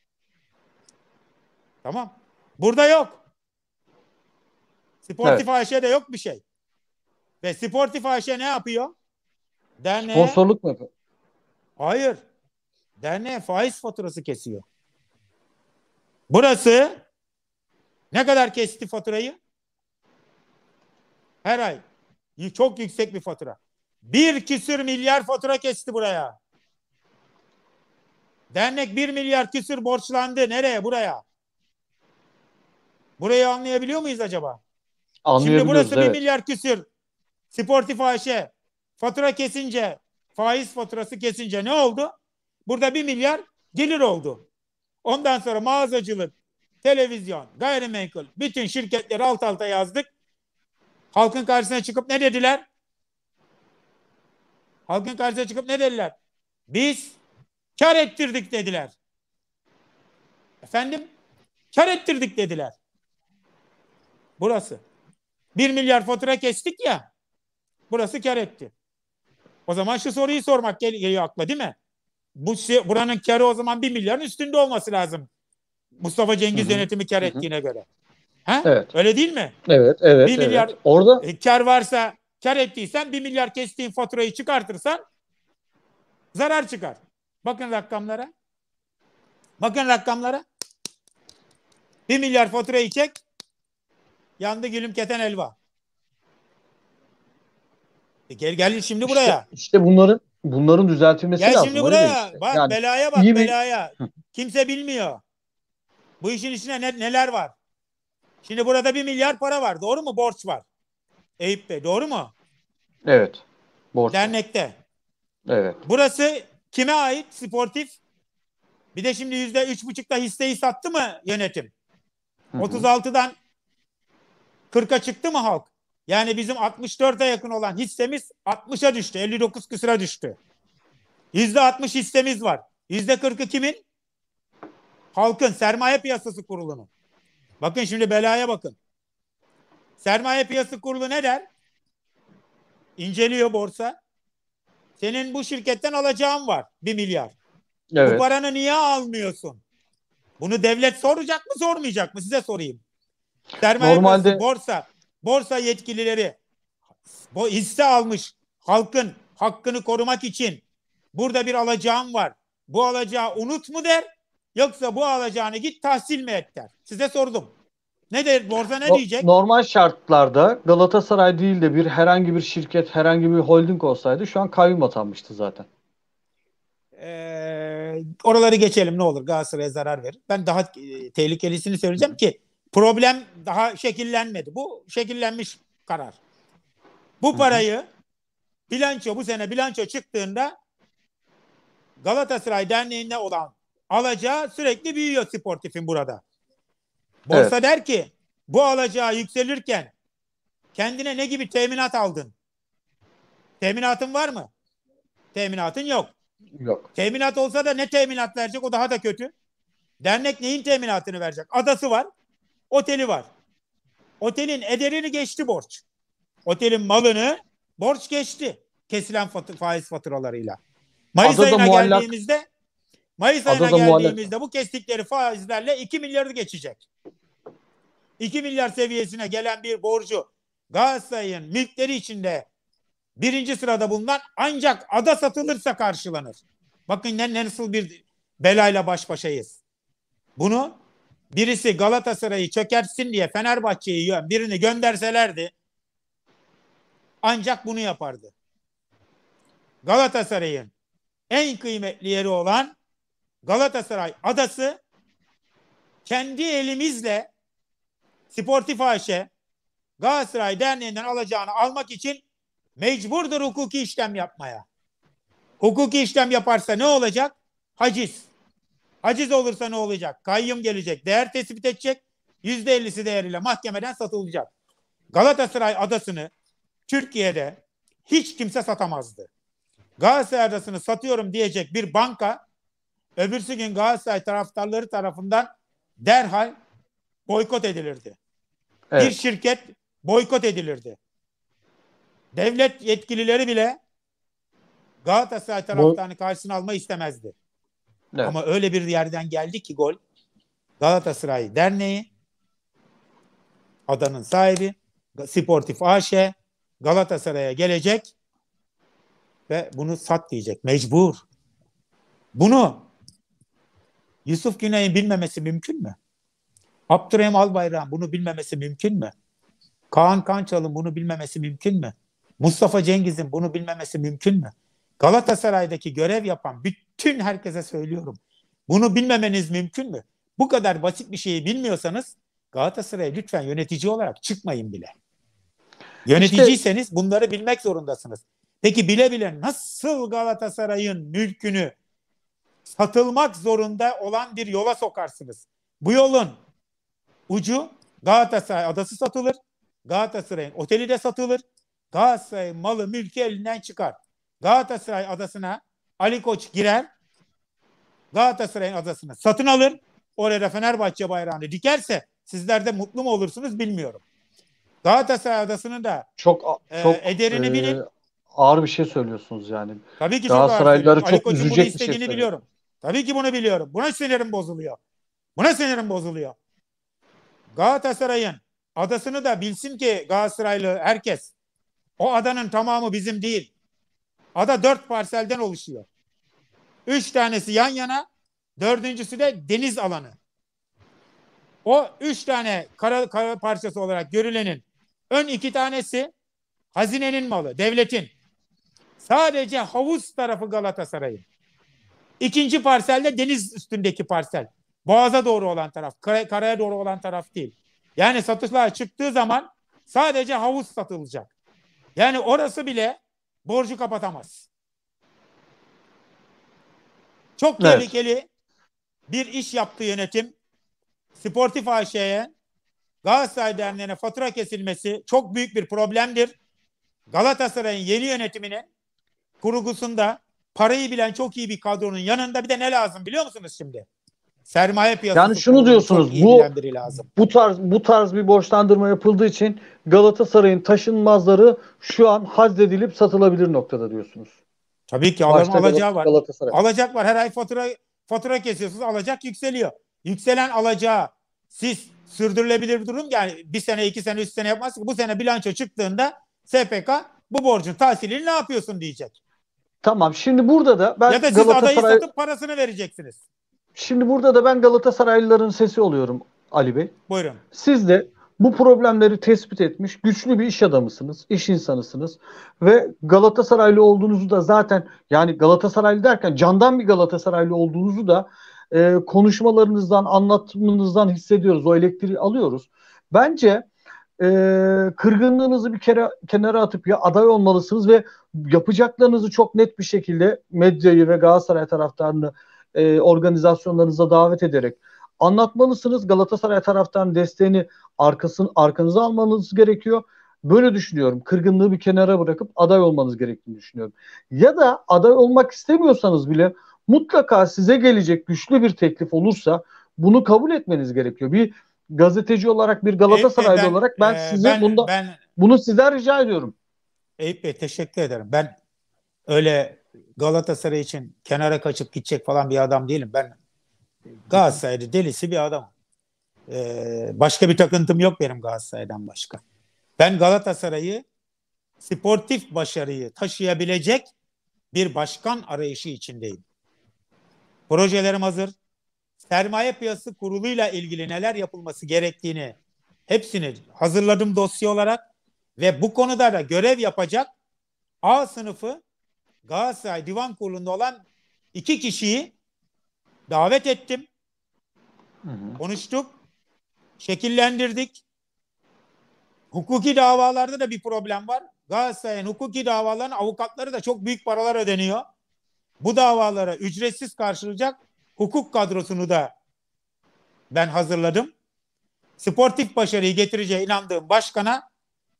S1: Tamam. Burada yok. Sportif evet. AŞ'de yok bir şey. Ve Sportif AŞ ne yapıyor? Derneğe... Sponsorluk mu yapıyor? Hayır derneğe faiz faturası kesiyor. Burası ne kadar kesti faturayı? Her ay. Çok yüksek bir fatura. Bir küsür milyar fatura kesti buraya. Dernek bir milyar küsür borçlandı. Nereye? Buraya. Burayı anlayabiliyor muyuz acaba? Şimdi burası evet. bir milyar küsür. Sportif Ayşe. Fatura kesince, faiz faturası kesince ne oldu? Burada bir milyar gelir oldu. Ondan sonra mağazacılık, televizyon, gayrimenkul bütün şirketleri alt alta yazdık. Halkın karşısına çıkıp ne dediler? Halkın karşısına çıkıp ne dediler? Biz kar ettirdik dediler. Efendim? Kar ettirdik dediler. Burası. Bir milyar fatura kestik ya. Burası kar etti. O zaman şu soruyu sormak geliyor akla değil mi? bu buranın karı o zaman bir milyarın üstünde olması lazım. Mustafa Cengiz Hı-hı. yönetimi kar ettiğine Hı-hı. göre. Ha? Evet. Öyle değil mi? Evet, evet. 1 milyar evet. orada e, kar varsa, kar ettiysen 1 milyar kestiğin faturayı çıkartırsan zarar çıkar. Bakın rakamlara. Bakın rakamlara. 1 milyar faturayı çek. Yandı gülüm keten elva. E gel gel şimdi buraya. İşte,
S2: işte bunların bunların
S1: düzeltilmesi Gel lazım. Ya şimdi buraya bak yani, belaya bak belaya. Bir... Kimse bilmiyor. Bu işin içine ne, neler var? Şimdi burada bir milyar para var. Doğru mu? Borç var. Eyüp Bey doğru mu? Evet. Borç. Dernekte. Evet. Burası kime ait? Sportif. Bir de şimdi yüzde üç buçukta hisseyi sattı mı yönetim? Hı hı. 36'dan 40'a çıktı mı halk? Yani bizim 64'e yakın olan hissemiz 60'a düştü. 59 küsura düştü. %60 hissemiz var. %40'ı kimin? Halkın, sermaye piyasası kurulunun. Bakın şimdi belaya bakın. Sermaye piyasası kurulu ne der? İnceliyor borsa. Senin bu şirketten alacağın var 1 milyar. Evet. Bu paranı niye almıyorsun? Bunu devlet soracak mı sormayacak mı? Size sorayım. Sermaye Normalde... piyasası, borsa borsa yetkilileri bu hisse almış halkın hakkını korumak için burada bir alacağım var. Bu alacağı unut mu der yoksa bu alacağını git tahsil mi et der. Size sordum. Ne der borsa ne diyecek? Normal
S2: şartlarda Galatasaray değil de bir herhangi bir şirket, herhangi bir holding olsaydı şu an kayyum atanmıştı zaten.
S1: Ee, oraları geçelim ne olur Galatasaray'a zarar verir. Ben daha e, tehlikelisini söyleyeceğim ki Problem daha şekillenmedi. Bu şekillenmiş karar. Bu parayı bilanço bu sene bilanço çıktığında Galatasaray Derneği'nde olan alacağı sürekli büyüyor sportifin burada. Borsa evet. der ki bu alacağı yükselirken kendine ne gibi teminat aldın? Teminatın var mı? Teminatın yok. Yok. Teminat olsa da ne teminat verecek o daha da kötü. Dernek neyin teminatını verecek? Adası var oteli var. Otelin ederini geçti borç. Otelin malını borç geçti kesilen faiz faturalarıyla. Mayıs Adada ayına muallak. geldiğimizde Mayıs ayına geldiğimizde muallak. bu kestikleri faizlerle 2 milyarı geçecek. 2 milyar seviyesine gelen bir borcu Galatasaray'ın mülkleri içinde birinci sırada bulunan ancak ada satılırsa karşılanır. Bakın ne, ne nasıl bir belayla baş başayız. Bunu birisi Galatasaray'ı çökersin diye Fenerbahçe'yi birini gönderselerdi ancak bunu yapardı. Galatasaray'ın en kıymetli yeri olan Galatasaray adası kendi elimizle Sportif AŞ Galatasaray Derneği'nden alacağını almak için mecburdur hukuki işlem yapmaya. Hukuki işlem yaparsa ne olacak? Haciz. Aciz olursa ne olacak? Kayyum gelecek. Değer tespit edecek. Yüzde ellisi değeriyle mahkemeden satılacak. Galatasaray adasını Türkiye'de hiç kimse satamazdı. Galatasaray adasını satıyorum diyecek bir banka öbürsü gün Galatasaray taraftarları tarafından derhal boykot edilirdi. Evet. Bir şirket boykot edilirdi. Devlet yetkilileri bile Galatasaray taraftarını karşısına alma istemezdi. Evet. Ama öyle bir yerden geldi ki gol Galatasaray Derneği, adanın sahibi, Sportif AŞ Galatasaray'a gelecek ve bunu sat diyecek. Mecbur. Bunu Yusuf Güney'in bilmemesi mümkün mü? Abdurrahim Albayrak'ın bunu bilmemesi mümkün mü? Kaan Kançal'ın bunu bilmemesi mümkün mü? Mustafa Cengiz'in bunu bilmemesi mümkün mü? Galatasaray'daki görev yapan bütün herkese söylüyorum. Bunu bilmemeniz mümkün mü? Bu kadar basit bir şeyi bilmiyorsanız Galatasaray'a lütfen yönetici olarak çıkmayın bile.
S2: Yöneticiyseniz
S1: bunları bilmek zorundasınız. Peki bile bile nasıl Galatasaray'ın mülkünü satılmak zorunda olan bir yola sokarsınız? Bu yolun ucu Galatasaray adası satılır. Galatasaray'ın oteli de satılır. Galatasaray malı mülkü elinden çıkar. Galatasaray adasına Ali Koç girer. Galatasaray'ın adasını satın alır. Oraya da Fenerbahçe bayrağını dikerse sizler de mutlu mu olursunuz bilmiyorum. Galatasaray adasının da çok, e, çok ederini e, bilin.
S2: Ağır bir şey söylüyorsunuz yani. Tabii ki Galatasaraylıları çok, çok Ali üzecek bunu bir şey istediğini şey biliyorum.
S1: Tabii ki bunu biliyorum. Buna sinirim bozuluyor. Buna sinirim bozuluyor. Galatasaray'ın adasını da bilsin ki Galatasaraylı herkes. O adanın tamamı bizim değil. Ada dört parselden oluşuyor. Üç tanesi yan yana, dördüncüsü de deniz alanı. O üç tane kara, kara parçası olarak görülenin ön iki tanesi hazinenin malı, devletin. Sadece havuz tarafı Galatasaray'ın. İkinci parselde deniz üstündeki parsel. Boğaza doğru olan taraf, kar- karaya doğru olan taraf değil. Yani satışlar çıktığı zaman sadece havuz satılacak. Yani orası bile borcu kapatamaz. Çok evet. tehlikeli bir iş yaptı yönetim. Sportif AŞ'ye Galatasaray Derneği'ne fatura kesilmesi çok büyük bir problemdir. Galatasaray'ın yeni yönetimine kurgusunda parayı bilen çok iyi bir kadronun yanında bir de ne lazım biliyor musunuz şimdi? Sermaye piyasası. Yani şunu diyorsunuz bu lazım.
S2: bu tarz bu tarz bir borçlandırma yapıldığı için Galatasaray'ın
S1: taşınmazları şu an hazdedilip satılabilir noktada diyorsunuz. Tabii ki adam alacağı var. Alacak var. Her ay fatura fatura kesiyorsunuz. Alacak yükseliyor. Yükselen alacağı siz sürdürülebilir bir durum yani bir sene iki sene üç sene yapmazsak Bu sene bilanço çıktığında SPK bu borcun tahsilini ne yapıyorsun diyecek. Tamam şimdi burada da ben ya da siz Galatasaray... adayı satıp parasını vereceksiniz.
S2: Şimdi burada da ben Galatasaraylıların sesi oluyorum Ali Bey. Buyurun. Siz de bu problemleri tespit etmiş güçlü bir iş adamısınız, iş insanısınız ve Galatasaraylı olduğunuzu da zaten yani Galatasaraylı derken candan bir Galatasaraylı olduğunuzu da e, konuşmalarınızdan, anlatımınızdan hissediyoruz. O elektriği alıyoruz. Bence e, kırgınlığınızı bir kere kenara atıp ya aday olmalısınız ve yapacaklarınızı çok net bir şekilde medyayı ve Galatasaray taraftarını e, organizasyonlarınıza davet ederek anlatmalısınız. Galatasaray taraftan desteğini arkasını arkanıza almanız gerekiyor. Böyle düşünüyorum. Kırgınlığı bir kenara bırakıp aday olmanız gerektiğini düşünüyorum. Ya da aday olmak istemiyorsanız bile mutlaka size gelecek güçlü bir teklif olursa bunu kabul etmeniz gerekiyor. Bir gazeteci olarak, bir Galatasaraylı e, ben, olarak ben e, size ben, bunda ben, bunu sizden
S1: rica ediyorum. Eyüp Bey teşekkür ederim. Ben öyle Galatasaray için kenara kaçıp gidecek falan bir adam değilim. Ben Galatasaraylı delisi bir adamım. Ee, başka bir takıntım yok benim Galatasaray'dan başka. Ben Galatasaray'ı sportif başarıyı taşıyabilecek bir başkan arayışı içindeyim. Projelerim hazır. Sermaye piyasası kuruluyla ilgili neler yapılması gerektiğini hepsini hazırladım dosya olarak ve bu konuda da görev yapacak A sınıfı Galatasaray Divan Kurulu'nda olan iki kişiyi davet ettim. Hı hı. Konuştuk. Şekillendirdik. Hukuki davalarda da bir problem var. Galatasaray'ın hukuki davaların avukatları da çok büyük paralar ödeniyor. Bu davalara ücretsiz karşılayacak hukuk kadrosunu da ben hazırladım. Sportif başarıyı getireceğe inandığım başkana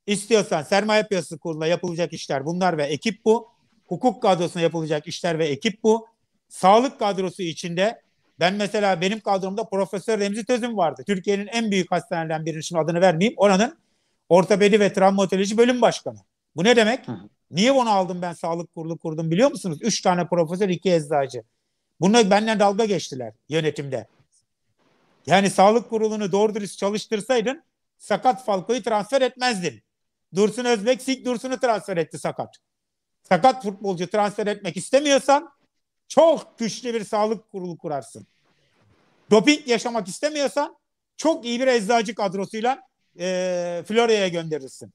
S1: istiyorsan sermaye piyasası kuruluna yapılacak işler bunlar ve ekip bu hukuk kadrosuna yapılacak işler ve ekip bu. Sağlık kadrosu içinde ben mesela benim kadromda Profesör Remzi Tözüm vardı. Türkiye'nin en büyük hastanelerden birinin şimdi adını vermeyeyim. Oranın ortopedi ve travmatoloji bölüm başkanı. Bu ne demek? Hı Niye onu aldım ben sağlık kurulu kurdum biliyor musunuz? Üç tane profesör, iki eczacı. Bunlar benimle dalga geçtiler yönetimde. Yani sağlık kurulunu doğru dürüst çalıştırsaydın sakat Falco'yu transfer etmezdin. Dursun Özbek, Sik Dursun'u transfer etti sakat sakat futbolcu transfer etmek istemiyorsan çok güçlü bir sağlık kurulu kurarsın. Doping yaşamak istemiyorsan çok iyi bir eczacı kadrosuyla e, Florya'ya gönderirsin.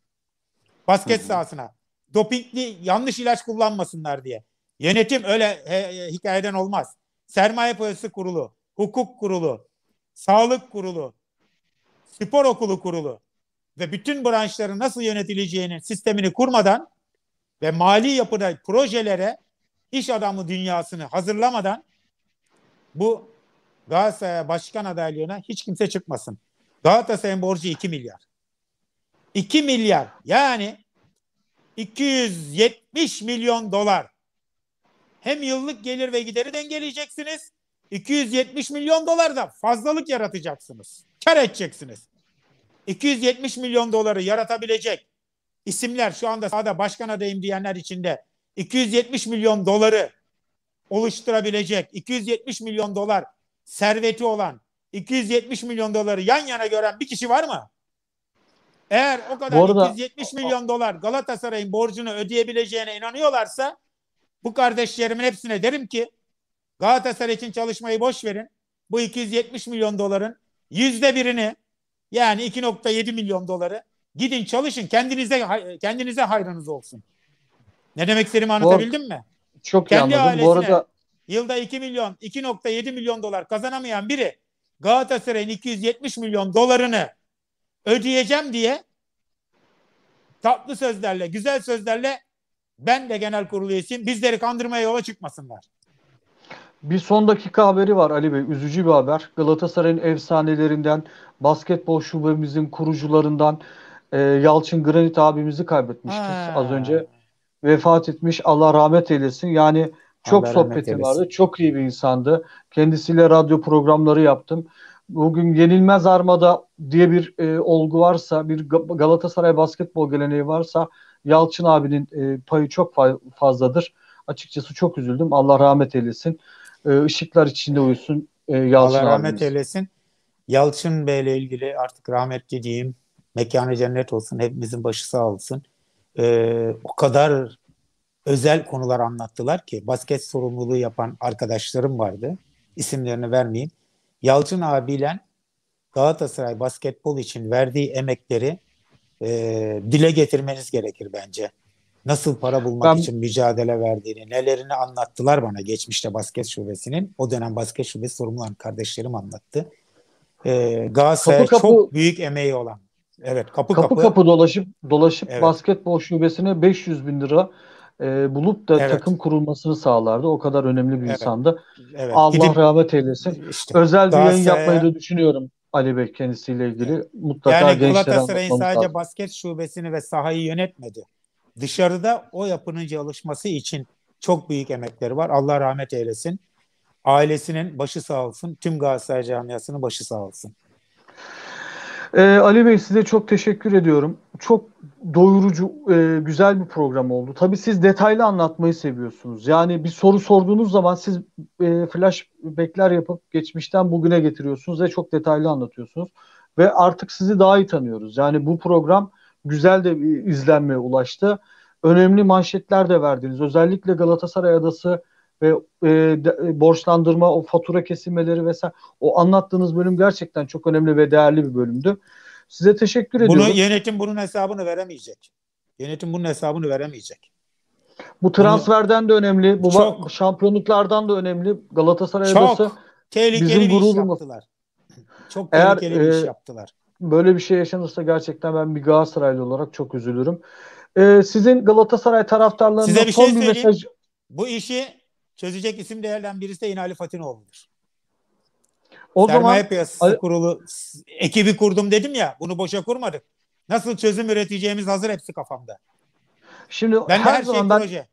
S1: Basket sahasına. Dopingli yanlış ilaç kullanmasınlar diye. Yönetim öyle he, hikayeden olmaz. Sermaye Piyasası Kurulu, Hukuk Kurulu, Sağlık Kurulu, Spor Okulu Kurulu ve bütün branşların nasıl yönetileceğini sistemini kurmadan ve mali yapıda projelere iş adamı dünyasını hazırlamadan bu Galatasaray başkan adaylığına hiç kimse çıkmasın. Galatasaray'ın borcu 2 milyar. 2 milyar yani 270 milyon dolar. Hem yıllık gelir ve gideri dengeleyeceksiniz. 270 milyon dolar da fazlalık yaratacaksınız. Kar edeceksiniz. 270 milyon doları yaratabilecek isimler şu anda sahada başkan adayım diyenler içinde 270 milyon doları oluşturabilecek 270 milyon dolar serveti olan 270 milyon doları yan yana gören bir kişi var mı? Eğer o kadar arada, 270 milyon dolar Galatasaray'ın borcunu ödeyebileceğine inanıyorlarsa bu kardeşlerimin hepsine derim ki Galatasaray için çalışmayı boş verin. Bu 270 milyon doların yüzde birini yani 2.7 milyon doları Gidin çalışın kendinize kendinize hayranız olsun. Ne demek istediğimi anlatabildim mi? Çok Kendi iyi anladım. Bu arada yılda 2 milyon 2.7 milyon dolar kazanamayan biri Galatasaray'ın 270 milyon dolarını ödeyeceğim diye tatlı sözlerle, güzel sözlerle ben de genel kurulu üyesiyim. Bizleri kandırmaya yola çıkmasınlar.
S2: Bir son dakika haberi var Ali Bey. Üzücü bir haber. Galatasaray'ın efsanelerinden, basketbol şubemizin kurucularından e, Yalçın Granit abimizi kaybetmiştik az önce. Vefat etmiş. Allah rahmet eylesin. Yani çok Allah sohbeti vardı. Çok iyi bir insandı. Kendisiyle radyo programları yaptım. Bugün yenilmez armada diye bir e, olgu varsa, bir Galatasaray basketbol geleneği varsa Yalçın abinin e, payı çok fazladır. Açıkçası çok üzüldüm. Allah rahmet eylesin. E, ışıklar içinde uyusun e, Yalçın Allah abimiz. rahmet
S1: eylesin. Yalçın Bey'le ilgili artık rahmetli diyeyim. Mekanı cennet olsun. Hepimizin başı sağ olsun. Ee, o kadar özel konular anlattılar ki basket sorumluluğu yapan arkadaşlarım vardı. isimlerini vermeyeyim. Yalçın abiyle Galatasaray basketbol için verdiği emekleri e, dile getirmeniz gerekir bence. Nasıl para bulmak ben... için mücadele verdiğini, nelerini anlattılar bana geçmişte basket şubesinin. O dönem basket şubesi sorumlu olan kardeşlerim anlattı. E, Galatasaray kapı, kapı... çok büyük emeği olan Evet kapı kapı. Kapı kapı dolaşıp dolaşıp evet. basketbol
S2: şubesine 500 bin lira e, bulup da evet. takım kurulmasını sağlardı. O kadar önemli bir evet. insandı. Evet. Allah Gidip, rahmet eylesin. Işte, Özel bir yayın yapmayı da düşünüyorum Ali Bey kendisiyle ilgili. Evet. Mutlaka yani Galatasaray'ın sadece lazım.
S1: basket şubesini ve sahayı yönetmedi. Dışarıda o yapının çalışması için çok büyük emekleri var. Allah rahmet eylesin. Ailesinin başı sağ olsun. Tüm Galatasaray camiasının başı sağ olsun.
S2: Ee, Ali Bey size çok teşekkür ediyorum. Çok doyurucu, e, güzel bir program oldu. Tabii siz detaylı anlatmayı seviyorsunuz. Yani bir soru sorduğunuz zaman siz e, bekler yapıp geçmişten bugüne getiriyorsunuz ve çok detaylı anlatıyorsunuz. Ve artık sizi daha iyi tanıyoruz. Yani bu program güzel de bir izlenmeye ulaştı. Önemli manşetler de verdiniz. Özellikle Galatasaray Adası ve e, de, e, borçlandırma, o fatura kesilmeleri vesaire o anlattığınız bölüm gerçekten çok önemli
S1: ve değerli bir bölümdü. Size teşekkür ediyorum. Bunu yönetim bunun hesabını veremeyecek. Yönetim bunun hesabını veremeyecek.
S2: Bu transferden
S1: de önemli. Bu çok, şampiyonluklardan
S2: da önemli. Galatasaray çok Adası tehlikeli bizim bir iş yaptılar. Çok tehlikeli Eğer, bir iş e, yaptılar. E, böyle bir şey yaşanırsa gerçekten ben bir Galatasaraylı olarak çok üzülürüm. E, sizin Galatasaray taraftarlarına Size bir şey son şey bir mesaj...
S1: Bu işi çözecek isim değerden birisi de yine Ali Fatinoğlu'dur. O Sermaye zaman, piyasası Ali... kurulu ekibi kurdum dedim ya bunu boşa kurmadık. Nasıl çözüm üreteceğimiz hazır hepsi kafamda. Şimdi ben her, her şey zaman şey ben, proje.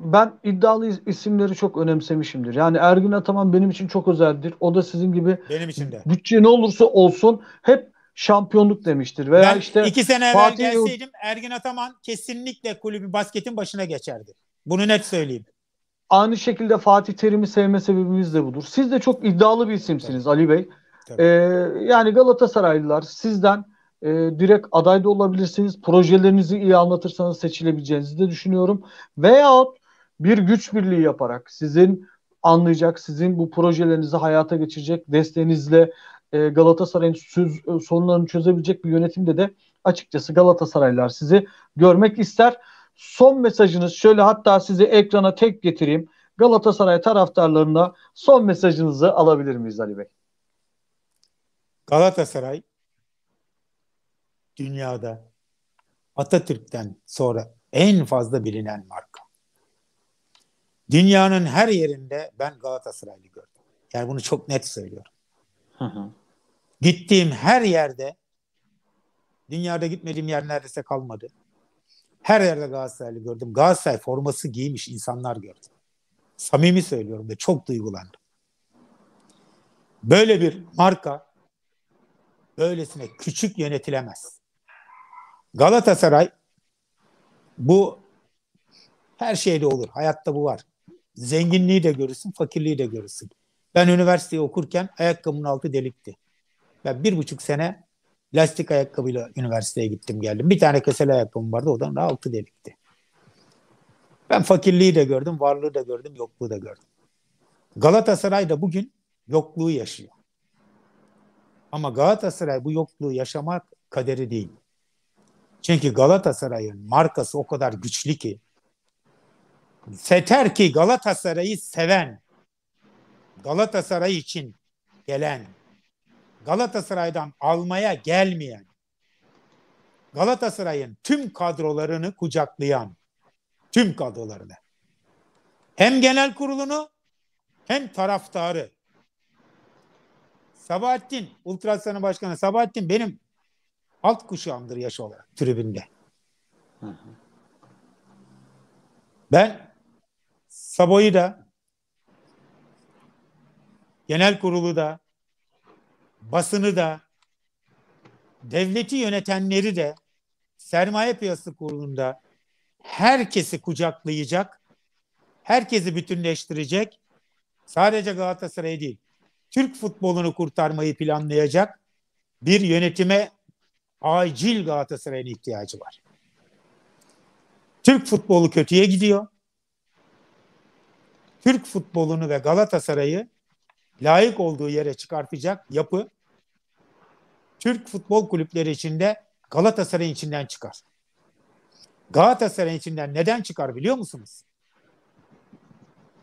S1: Ben iddialı isimleri çok
S2: önemsemişimdir. Yani Ergün Ataman benim için çok özeldir. O da sizin gibi benim için de. bütçe ne olursa olsun hep şampiyonluk demiştir. Veya ben işte iki sene evvel Fatih gelseydim
S1: Ergin Ataman kesinlikle kulübü basketin başına geçerdi. Bunu net söyleyeyim aynı şekilde Fatih
S2: Terim'i sevme sebebimiz de budur. Siz de çok iddialı bir isimsiniz Tabii. Ali Bey. Ee, yani Galatasaraylılar sizden e, direkt aday da olabilirsiniz. Projelerinizi iyi anlatırsanız seçilebileceğinizi de düşünüyorum. Veyahut bir güç birliği yaparak sizin anlayacak, sizin bu projelerinizi hayata geçirecek desteğinizle e, Galatasaray'ın e, sorunlarını çözebilecek bir yönetimde de açıkçası Galatasaraylılar sizi görmek ister. Son mesajınız şöyle hatta sizi ekrana tek getireyim. Galatasaray taraftarlarına son mesajınızı alabilir miyiz Ali Bey?
S1: Galatasaray dünyada Atatürk'ten sonra en fazla bilinen marka. Dünyanın her yerinde ben Galatasaraylı gördüm. Yani bunu çok net söylüyorum. Hı hı. Gittiğim her yerde dünyada gitmediğim yer neredeyse kalmadı. Her yerde Galatasaraylı gördüm. Galatasaray forması giymiş insanlar gördüm. Samimi söylüyorum ve çok duygulandım. Böyle bir marka böylesine küçük yönetilemez. Galatasaray bu her şeyde olur. Hayatta bu var. Zenginliği de görürsün, fakirliği de görürsün. Ben üniversiteyi okurken ayakkabımın altı delikti. Ben bir buçuk sene Lastik ayakkabıyla üniversiteye gittim geldim. Bir tane kesel ayakkabım vardı odan da altı delikti. Ben fakirliği de gördüm, varlığı da gördüm, yokluğu da gördüm. Galatasaray da bugün yokluğu yaşıyor. Ama Galatasaray bu yokluğu yaşamak kaderi değil. Çünkü Galatasaray'ın markası o kadar güçlü ki yeter ki Galatasaray'ı seven, Galatasaray için gelen, Galatasaray'dan almaya gelmeyen, Galatasaray'ın tüm kadrolarını kucaklayan, tüm kadrolarını, hem genel kurulunu hem taraftarı. Sabahattin, Ultrasan'ın başkanı Sabahattin benim alt kuşağımdır yaş olarak tribünde. Ben Sabo'yu da genel kurulu da basını da, devleti yönetenleri de, sermaye piyasası kurulunda herkesi kucaklayacak, herkesi bütünleştirecek, sadece Galatasaray değil, Türk futbolunu kurtarmayı planlayacak bir yönetime acil Galatasaray'ın ihtiyacı var. Türk futbolu kötüye gidiyor. Türk futbolunu ve Galatasaray'ı layık olduğu yere çıkartacak yapı Türk futbol kulüpleri içinde Galatasaray içinden çıkar. Galatasaray içinden neden çıkar biliyor musunuz?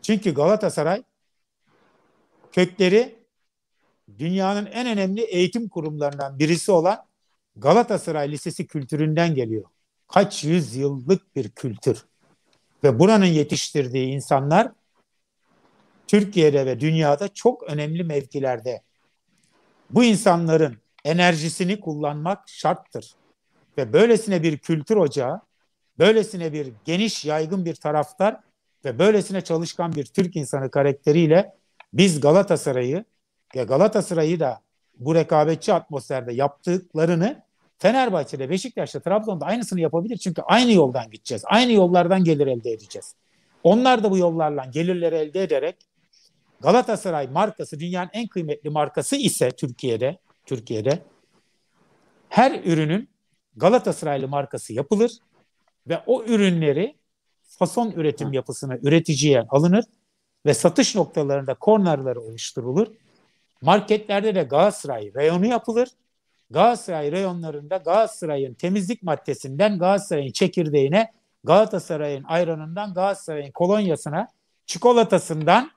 S1: Çünkü Galatasaray kökleri dünyanın en önemli eğitim kurumlarından birisi olan Galatasaray Lisesi kültüründen geliyor. Kaç yüz yıllık bir kültür. Ve buranın yetiştirdiği insanlar Türkiye'de ve dünyada çok önemli mevkilerde. Bu insanların enerjisini kullanmak şarttır. Ve böylesine bir kültür ocağı, böylesine bir geniş yaygın bir taraftar ve böylesine çalışkan bir Türk insanı karakteriyle biz Galatasaray'ı ve Galatasaray'ı da bu rekabetçi atmosferde yaptıklarını Fenerbahçe'de, Beşiktaş'ta, Trabzon'da aynısını yapabilir. Çünkü aynı yoldan gideceğiz. Aynı yollardan gelir elde edeceğiz. Onlar da bu yollarla gelirleri elde ederek Galatasaray markası dünyanın en kıymetli markası ise Türkiye'de Türkiye'de. Her ürünün Galatasaraylı markası yapılır ve o ürünleri fason üretim yapısına üreticiye alınır ve satış noktalarında kornerleri oluşturulur. Marketlerde de Galatasaray reyonu yapılır. Galatasaray reyonlarında Galatasaray'ın temizlik maddesinden Galatasaray'ın çekirdeğine, Galatasaray'ın ayranından Galatasaray'ın kolonyasına, çikolatasından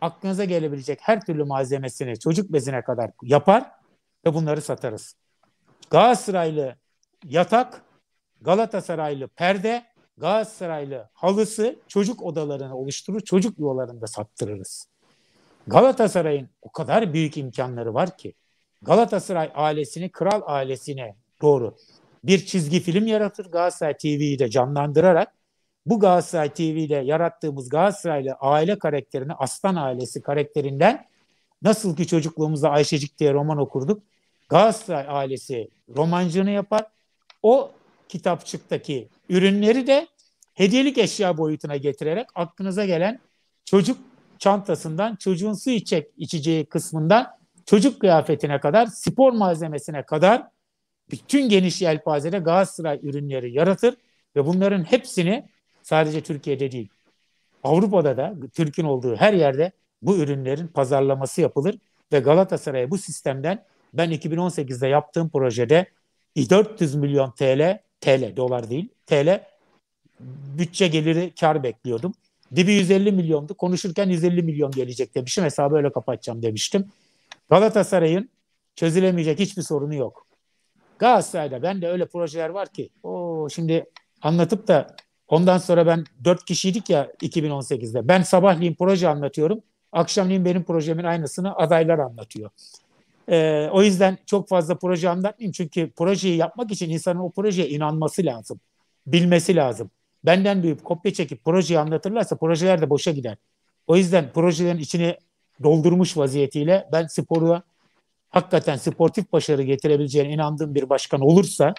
S1: aklınıza gelebilecek her türlü malzemesini çocuk bezine kadar yapar ve bunları satarız. Galatasaraylı yatak, Galatasaraylı perde, Galatasaraylı halısı çocuk odalarını oluşturur, çocuk yuvalarında sattırırız. Galatasaray'ın o kadar büyük imkanları var ki Galatasaray ailesini kral ailesine doğru bir çizgi film yaratır Galatasaray TV'yi de canlandırarak bu Galatasaray TV ile yarattığımız Galatasaraylı aile karakterini, Aslan ailesi karakterinden nasıl ki çocukluğumuzda Ayşecik diye roman okurduk. Galatasaray ailesi romancını yapar. O kitapçıktaki ürünleri de hediyelik eşya boyutuna getirerek aklınıza gelen çocuk çantasından, çocuğun su içecek, içeceği kısmından çocuk kıyafetine kadar, spor malzemesine kadar bütün geniş yelpazede Galatasaray ürünleri yaratır ve bunların hepsini Sadece Türkiye'de değil. Avrupa'da da Türk'ün olduğu her yerde bu ürünlerin pazarlaması yapılır ve Galatasaray bu sistemden ben 2018'de yaptığım projede 400 milyon TL, TL dolar değil, TL bütçe geliri kar bekliyordum. Dibi 150 milyondu. Konuşurken 150 milyon gelecek demiştim. Hesabı öyle kapatacağım demiştim. Galatasaray'ın çözülemeyecek hiçbir sorunu yok. Galatasaray'da ben de öyle projeler var ki o şimdi anlatıp da Ondan sonra ben dört kişiydik ya 2018'de. Ben sabahleyin proje anlatıyorum. Akşamleyin benim projemin aynısını adaylar anlatıyor. Ee, o yüzden çok fazla proje anlatmayayım. Çünkü projeyi yapmak için insanın o projeye inanması lazım. Bilmesi lazım. Benden büyük kopya çekip projeyi anlatırlarsa projeler de boşa gider. O yüzden projelerin içini doldurmuş vaziyetiyle ben sporu hakikaten sportif başarı getirebileceğine inandığım bir başkan olursa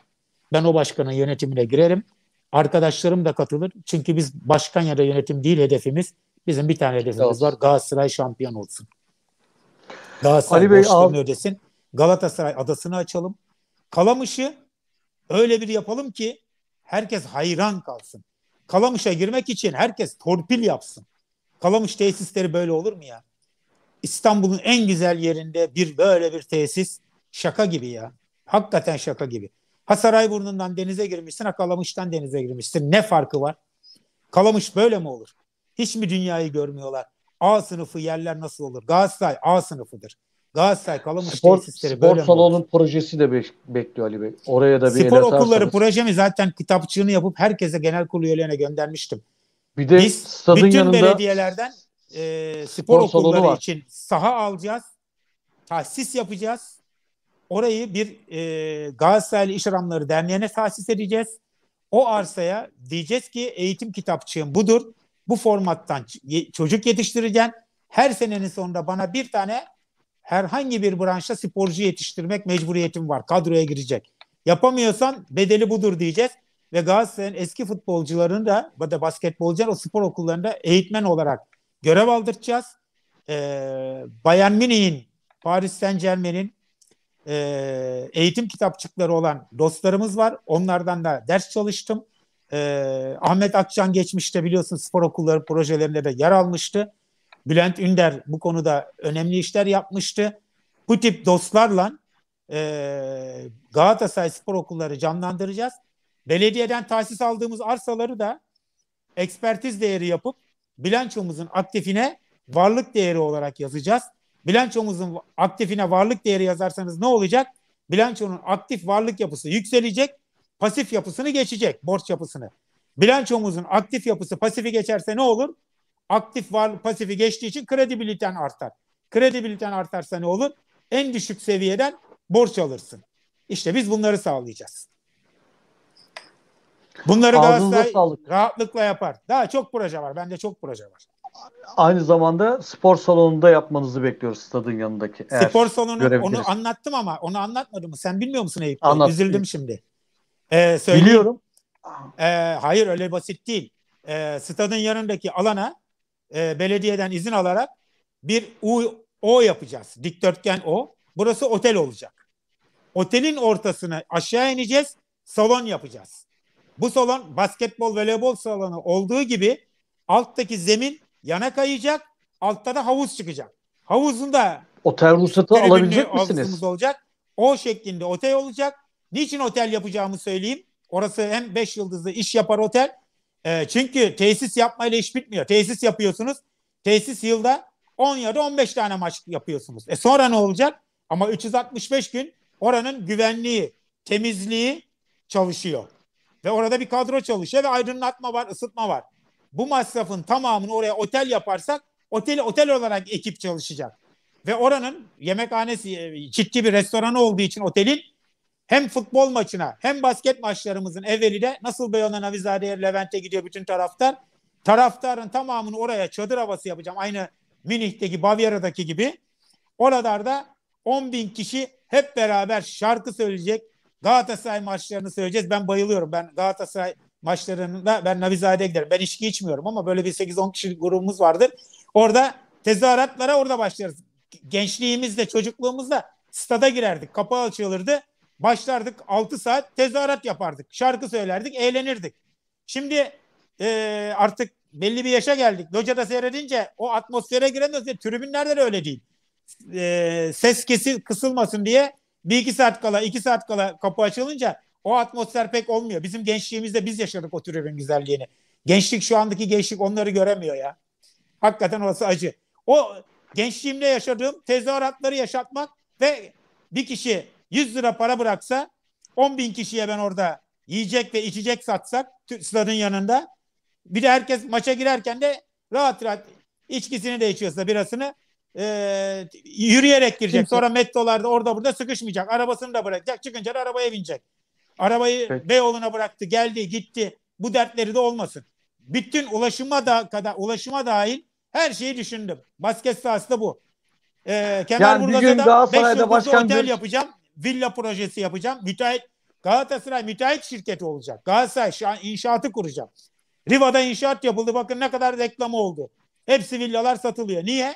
S1: ben o başkanın yönetimine girerim Arkadaşlarım da katılır. Çünkü biz başkan ya da yönetim değil hedefimiz. Bizim bir tane hedefimiz var. Galatasaray şampiyon olsun. Galatasaray Ali Bey, borçlarını al... ödesin. Galatasaray adasını açalım. Kalamış'ı öyle bir yapalım ki herkes hayran kalsın. Kalamış'a girmek için herkes torpil yapsın. Kalamış tesisleri böyle olur mu ya? İstanbul'un en güzel yerinde bir böyle bir tesis şaka gibi ya. Hakikaten şaka gibi. Ha Sarayburnu'ndan denize girmişsin ha Kalamış'tan denize girmişsin. Ne farkı var? Kalamış böyle mi olur? Hiç mi dünyayı görmüyorlar? A sınıfı yerler nasıl olur? Galatasaray A sınıfıdır. Galatasaray Kalamış spor, tesisleri spor böyle Spor
S2: salonun projesi de be- bekliyor Ali Bey. Oraya da bir Spor okulları
S1: projemi zaten kitapçığını yapıp herkese genel kurulu üyelerine göndermiştim. Bir de Biz stadın bütün yanında belediyelerden e, spor, spor okulları için saha alacağız. Tahsis yapacağız. Orayı bir e, Galatasaraylı İş Adamları Derneği'ne tahsis edeceğiz. O arsaya diyeceğiz ki eğitim kitapçığım budur. Bu formattan çocuk yetiştireceğim. Her senenin sonunda bana bir tane herhangi bir branşta sporcu yetiştirmek mecburiyetim var. Kadroya girecek. Yapamıyorsan bedeli budur diyeceğiz. Ve Galatasaray'ın eski futbolcularını da da basketbolcular o spor okullarında eğitmen olarak görev aldıracağız. Ee, Bayern Münih'in, Paris Saint Germain'in, e, eğitim kitapçıkları olan dostlarımız var. Onlardan da ders çalıştım. E, Ahmet Akcan geçmişte biliyorsun spor okulları projelerinde de yer almıştı. Bülent Ünder bu konuda önemli işler yapmıştı. Bu tip dostlarla e, Galatasaray spor okulları canlandıracağız. Belediyeden tahsis aldığımız arsaları da ekspertiz değeri yapıp bilançomuzun aktifine varlık değeri olarak yazacağız bilançomuzun aktifine varlık değeri yazarsanız ne olacak? Bilançonun aktif varlık yapısı yükselecek, pasif yapısını geçecek, borç yapısını. Bilançomuzun aktif yapısı pasifi geçerse ne olur? Aktif varlık pasifi geçtiği için kredibiliten artar. Kredibiliten artarsa ne olur? En düşük seviyeden borç alırsın. İşte biz bunları sağlayacağız. Bunları Galatasaray sağlık. rahatlıkla yapar. Daha çok proje var. Bende çok proje var
S2: aynı zamanda spor salonunda yapmanızı bekliyoruz stadın yanındaki. Eğer spor salonu onu
S1: anlattım ama onu anlatmadım mı? Sen bilmiyor musun Eyüp? Anlat. Üzüldüm şimdi. Ee, söyleyeyim. Biliyorum. Ee, hayır öyle basit değil. Ee, stadın yanındaki alana e, belediyeden izin alarak bir U, O yapacağız. Dikdörtgen O. Burası otel olacak. Otelin ortasına aşağı ineceğiz. Salon yapacağız. Bu salon basketbol, voleybol salonu olduğu gibi alttaki zemin yana kayacak. Altta da havuz çıkacak. Havuzunda
S2: otel ruhsatı alabilecek misiniz?
S1: olacak. O şeklinde otel olacak. Niçin otel yapacağımı söyleyeyim. Orası hem 5 yıldızlı iş yapar otel. E, çünkü tesis yapmayla iş bitmiyor. Tesis yapıyorsunuz. Tesis yılda 10 ya da 15 tane maç yapıyorsunuz. E sonra ne olacak? Ama 365 gün oranın güvenliği, temizliği çalışıyor. Ve orada bir kadro çalışıyor ve aydınlatma var, ısıtma var bu masrafın tamamını oraya otel yaparsak oteli otel olarak ekip çalışacak. Ve oranın yemekhanesi ciddi e, bir restoranı olduğu için otelin hem futbol maçına hem basket maçlarımızın evveli de nasıl Beyoğlu'na Navizade'ye Levent'e gidiyor bütün taraftar. Taraftarın tamamını oraya çadır havası yapacağım. Aynı Münih'teki Bavyera'daki gibi. Oralarda 10 bin kişi hep beraber şarkı söyleyecek. Galatasaray maçlarını söyleyeceğiz. Ben bayılıyorum. Ben Galatasaray maçlarında ben Navizade'ye giderim. Ben içki içmiyorum ama böyle bir 8-10 kişilik grubumuz vardır. Orada tezahüratlara orada başlarız. Gençliğimizde, çocukluğumuzda stada girerdik. Kapı açılırdı. Başlardık 6 saat tezahürat yapardık. Şarkı söylerdik, eğlenirdik. Şimdi e, artık belli bir yaşa geldik. Locada seyredince o atmosfere giremiyoruz. Tribünlerde de öyle değil. E, ses kesil, kısılmasın diye bir iki saat kala, iki saat kala kapı açılınca o atmosfer pek olmuyor. Bizim gençliğimizde biz yaşadık o türevin güzelliğini. Gençlik şu andaki gençlik onları göremiyor ya. Hakikaten orası acı. O gençliğimde yaşadığım tezahüratları yaşatmak ve bir kişi 100 lira para bıraksa 10 bin kişiye ben orada yiyecek ve içecek satsak stadın yanında. Bir de herkes maça girerken de rahat rahat içkisini de içiyorsa birasını e, yürüyerek girecek. Sonra metrolarda orada burada sıkışmayacak. Arabasını da bırakacak. Çıkınca da arabaya binecek. Arabayı Peki. Beyoğlu'na bıraktı, geldi, gitti. Bu dertleri de olmasın. Bütün ulaşıma da kadar ulaşıma dahil her şeyi düşündüm. Basket sahası da bu. Ee, Kemerburgaz'a yani da 5 yıldızlı başkan otel bir... yapacağım. Villa projesi yapacağım. Müteahhit Galatasaray müteahhit şirketi olacak. Galatasaray şu an inşaatı kuracağım. Riva'da inşaat yapıldı. Bakın ne kadar reklamı oldu. Hepsi villalar satılıyor. Niye?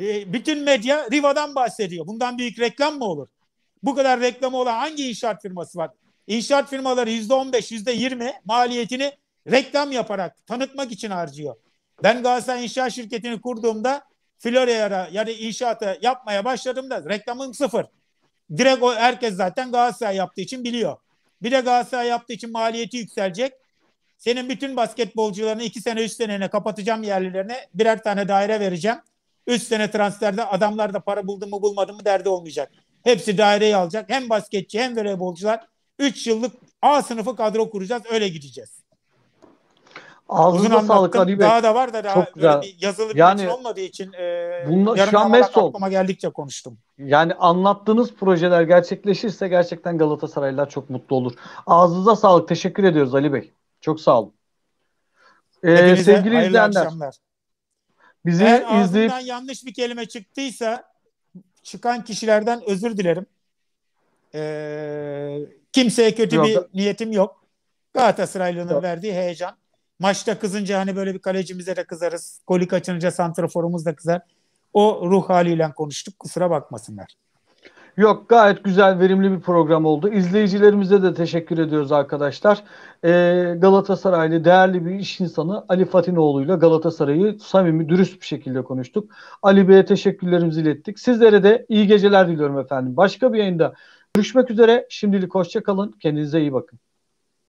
S1: E, bütün medya Riva'dan bahsediyor. Bundan büyük reklam mı olur? Bu kadar reklamı olan hangi inşaat firması var? İnşaat firmaları yüzde on beş, yüzde yirmi maliyetini reklam yaparak tanıtmak için harcıyor. Ben Galatasaray İnşaat Şirketi'ni kurduğumda Florya'ya yani inşaatı yapmaya başladım da reklamım sıfır. Direkt o herkes zaten Galatasaray yaptığı için biliyor. Bir de Galatasaray yaptığı için maliyeti yükselecek. Senin bütün basketbolcularını iki sene üç senene kapatacağım yerlilerine birer tane daire vereceğim. Üç sene transferde adamlar da para buldu mu bulmadı mı derdi olmayacak. Hepsi daireyi alacak. Hem basketçi hem voleybolcular 3 yıllık A sınıfı kadro kuracağız. Öyle gideceğiz. Ağzınıza sağlık Ali Bey. Daha da var da daha Çok güzel. Bir yazılı bir yani, şey olmadığı için e, bunla, şu an mest
S2: aklıma geldikçe konuştum. Yani anlattığınız projeler gerçekleşirse gerçekten Galatasaraylılar çok mutlu olur. Ağzınıza sağlık. Teşekkür ediyoruz Ali Bey. Çok sağ olun. Ee, sevgili izleyenler. Bizi Eğer izleyip...
S1: yanlış bir kelime çıktıysa çıkan kişilerden özür dilerim. Ee, Kimseye kötü yok. bir niyetim yok. Galatasaraylı'nın yok. verdiği heyecan. Maçta kızınca hani böyle bir kalecimize de kızarız. Golü kaçınca santraforumuz da kızar. O ruh haliyle konuştuk. Kusura bakmasınlar. Yok
S2: gayet güzel verimli bir program oldu. İzleyicilerimize de teşekkür ediyoruz arkadaşlar. Ee, Galatasaraylı değerli bir iş insanı Ali Fatinoğlu ile Galatasaray'ı samimi dürüst bir şekilde konuştuk. Ali Bey'e teşekkürlerimizi ilettik. Sizlere de iyi geceler diliyorum efendim. Başka bir yayında Görüşmek üzere. Şimdilik hoşça kalın. Kendinize iyi bakın.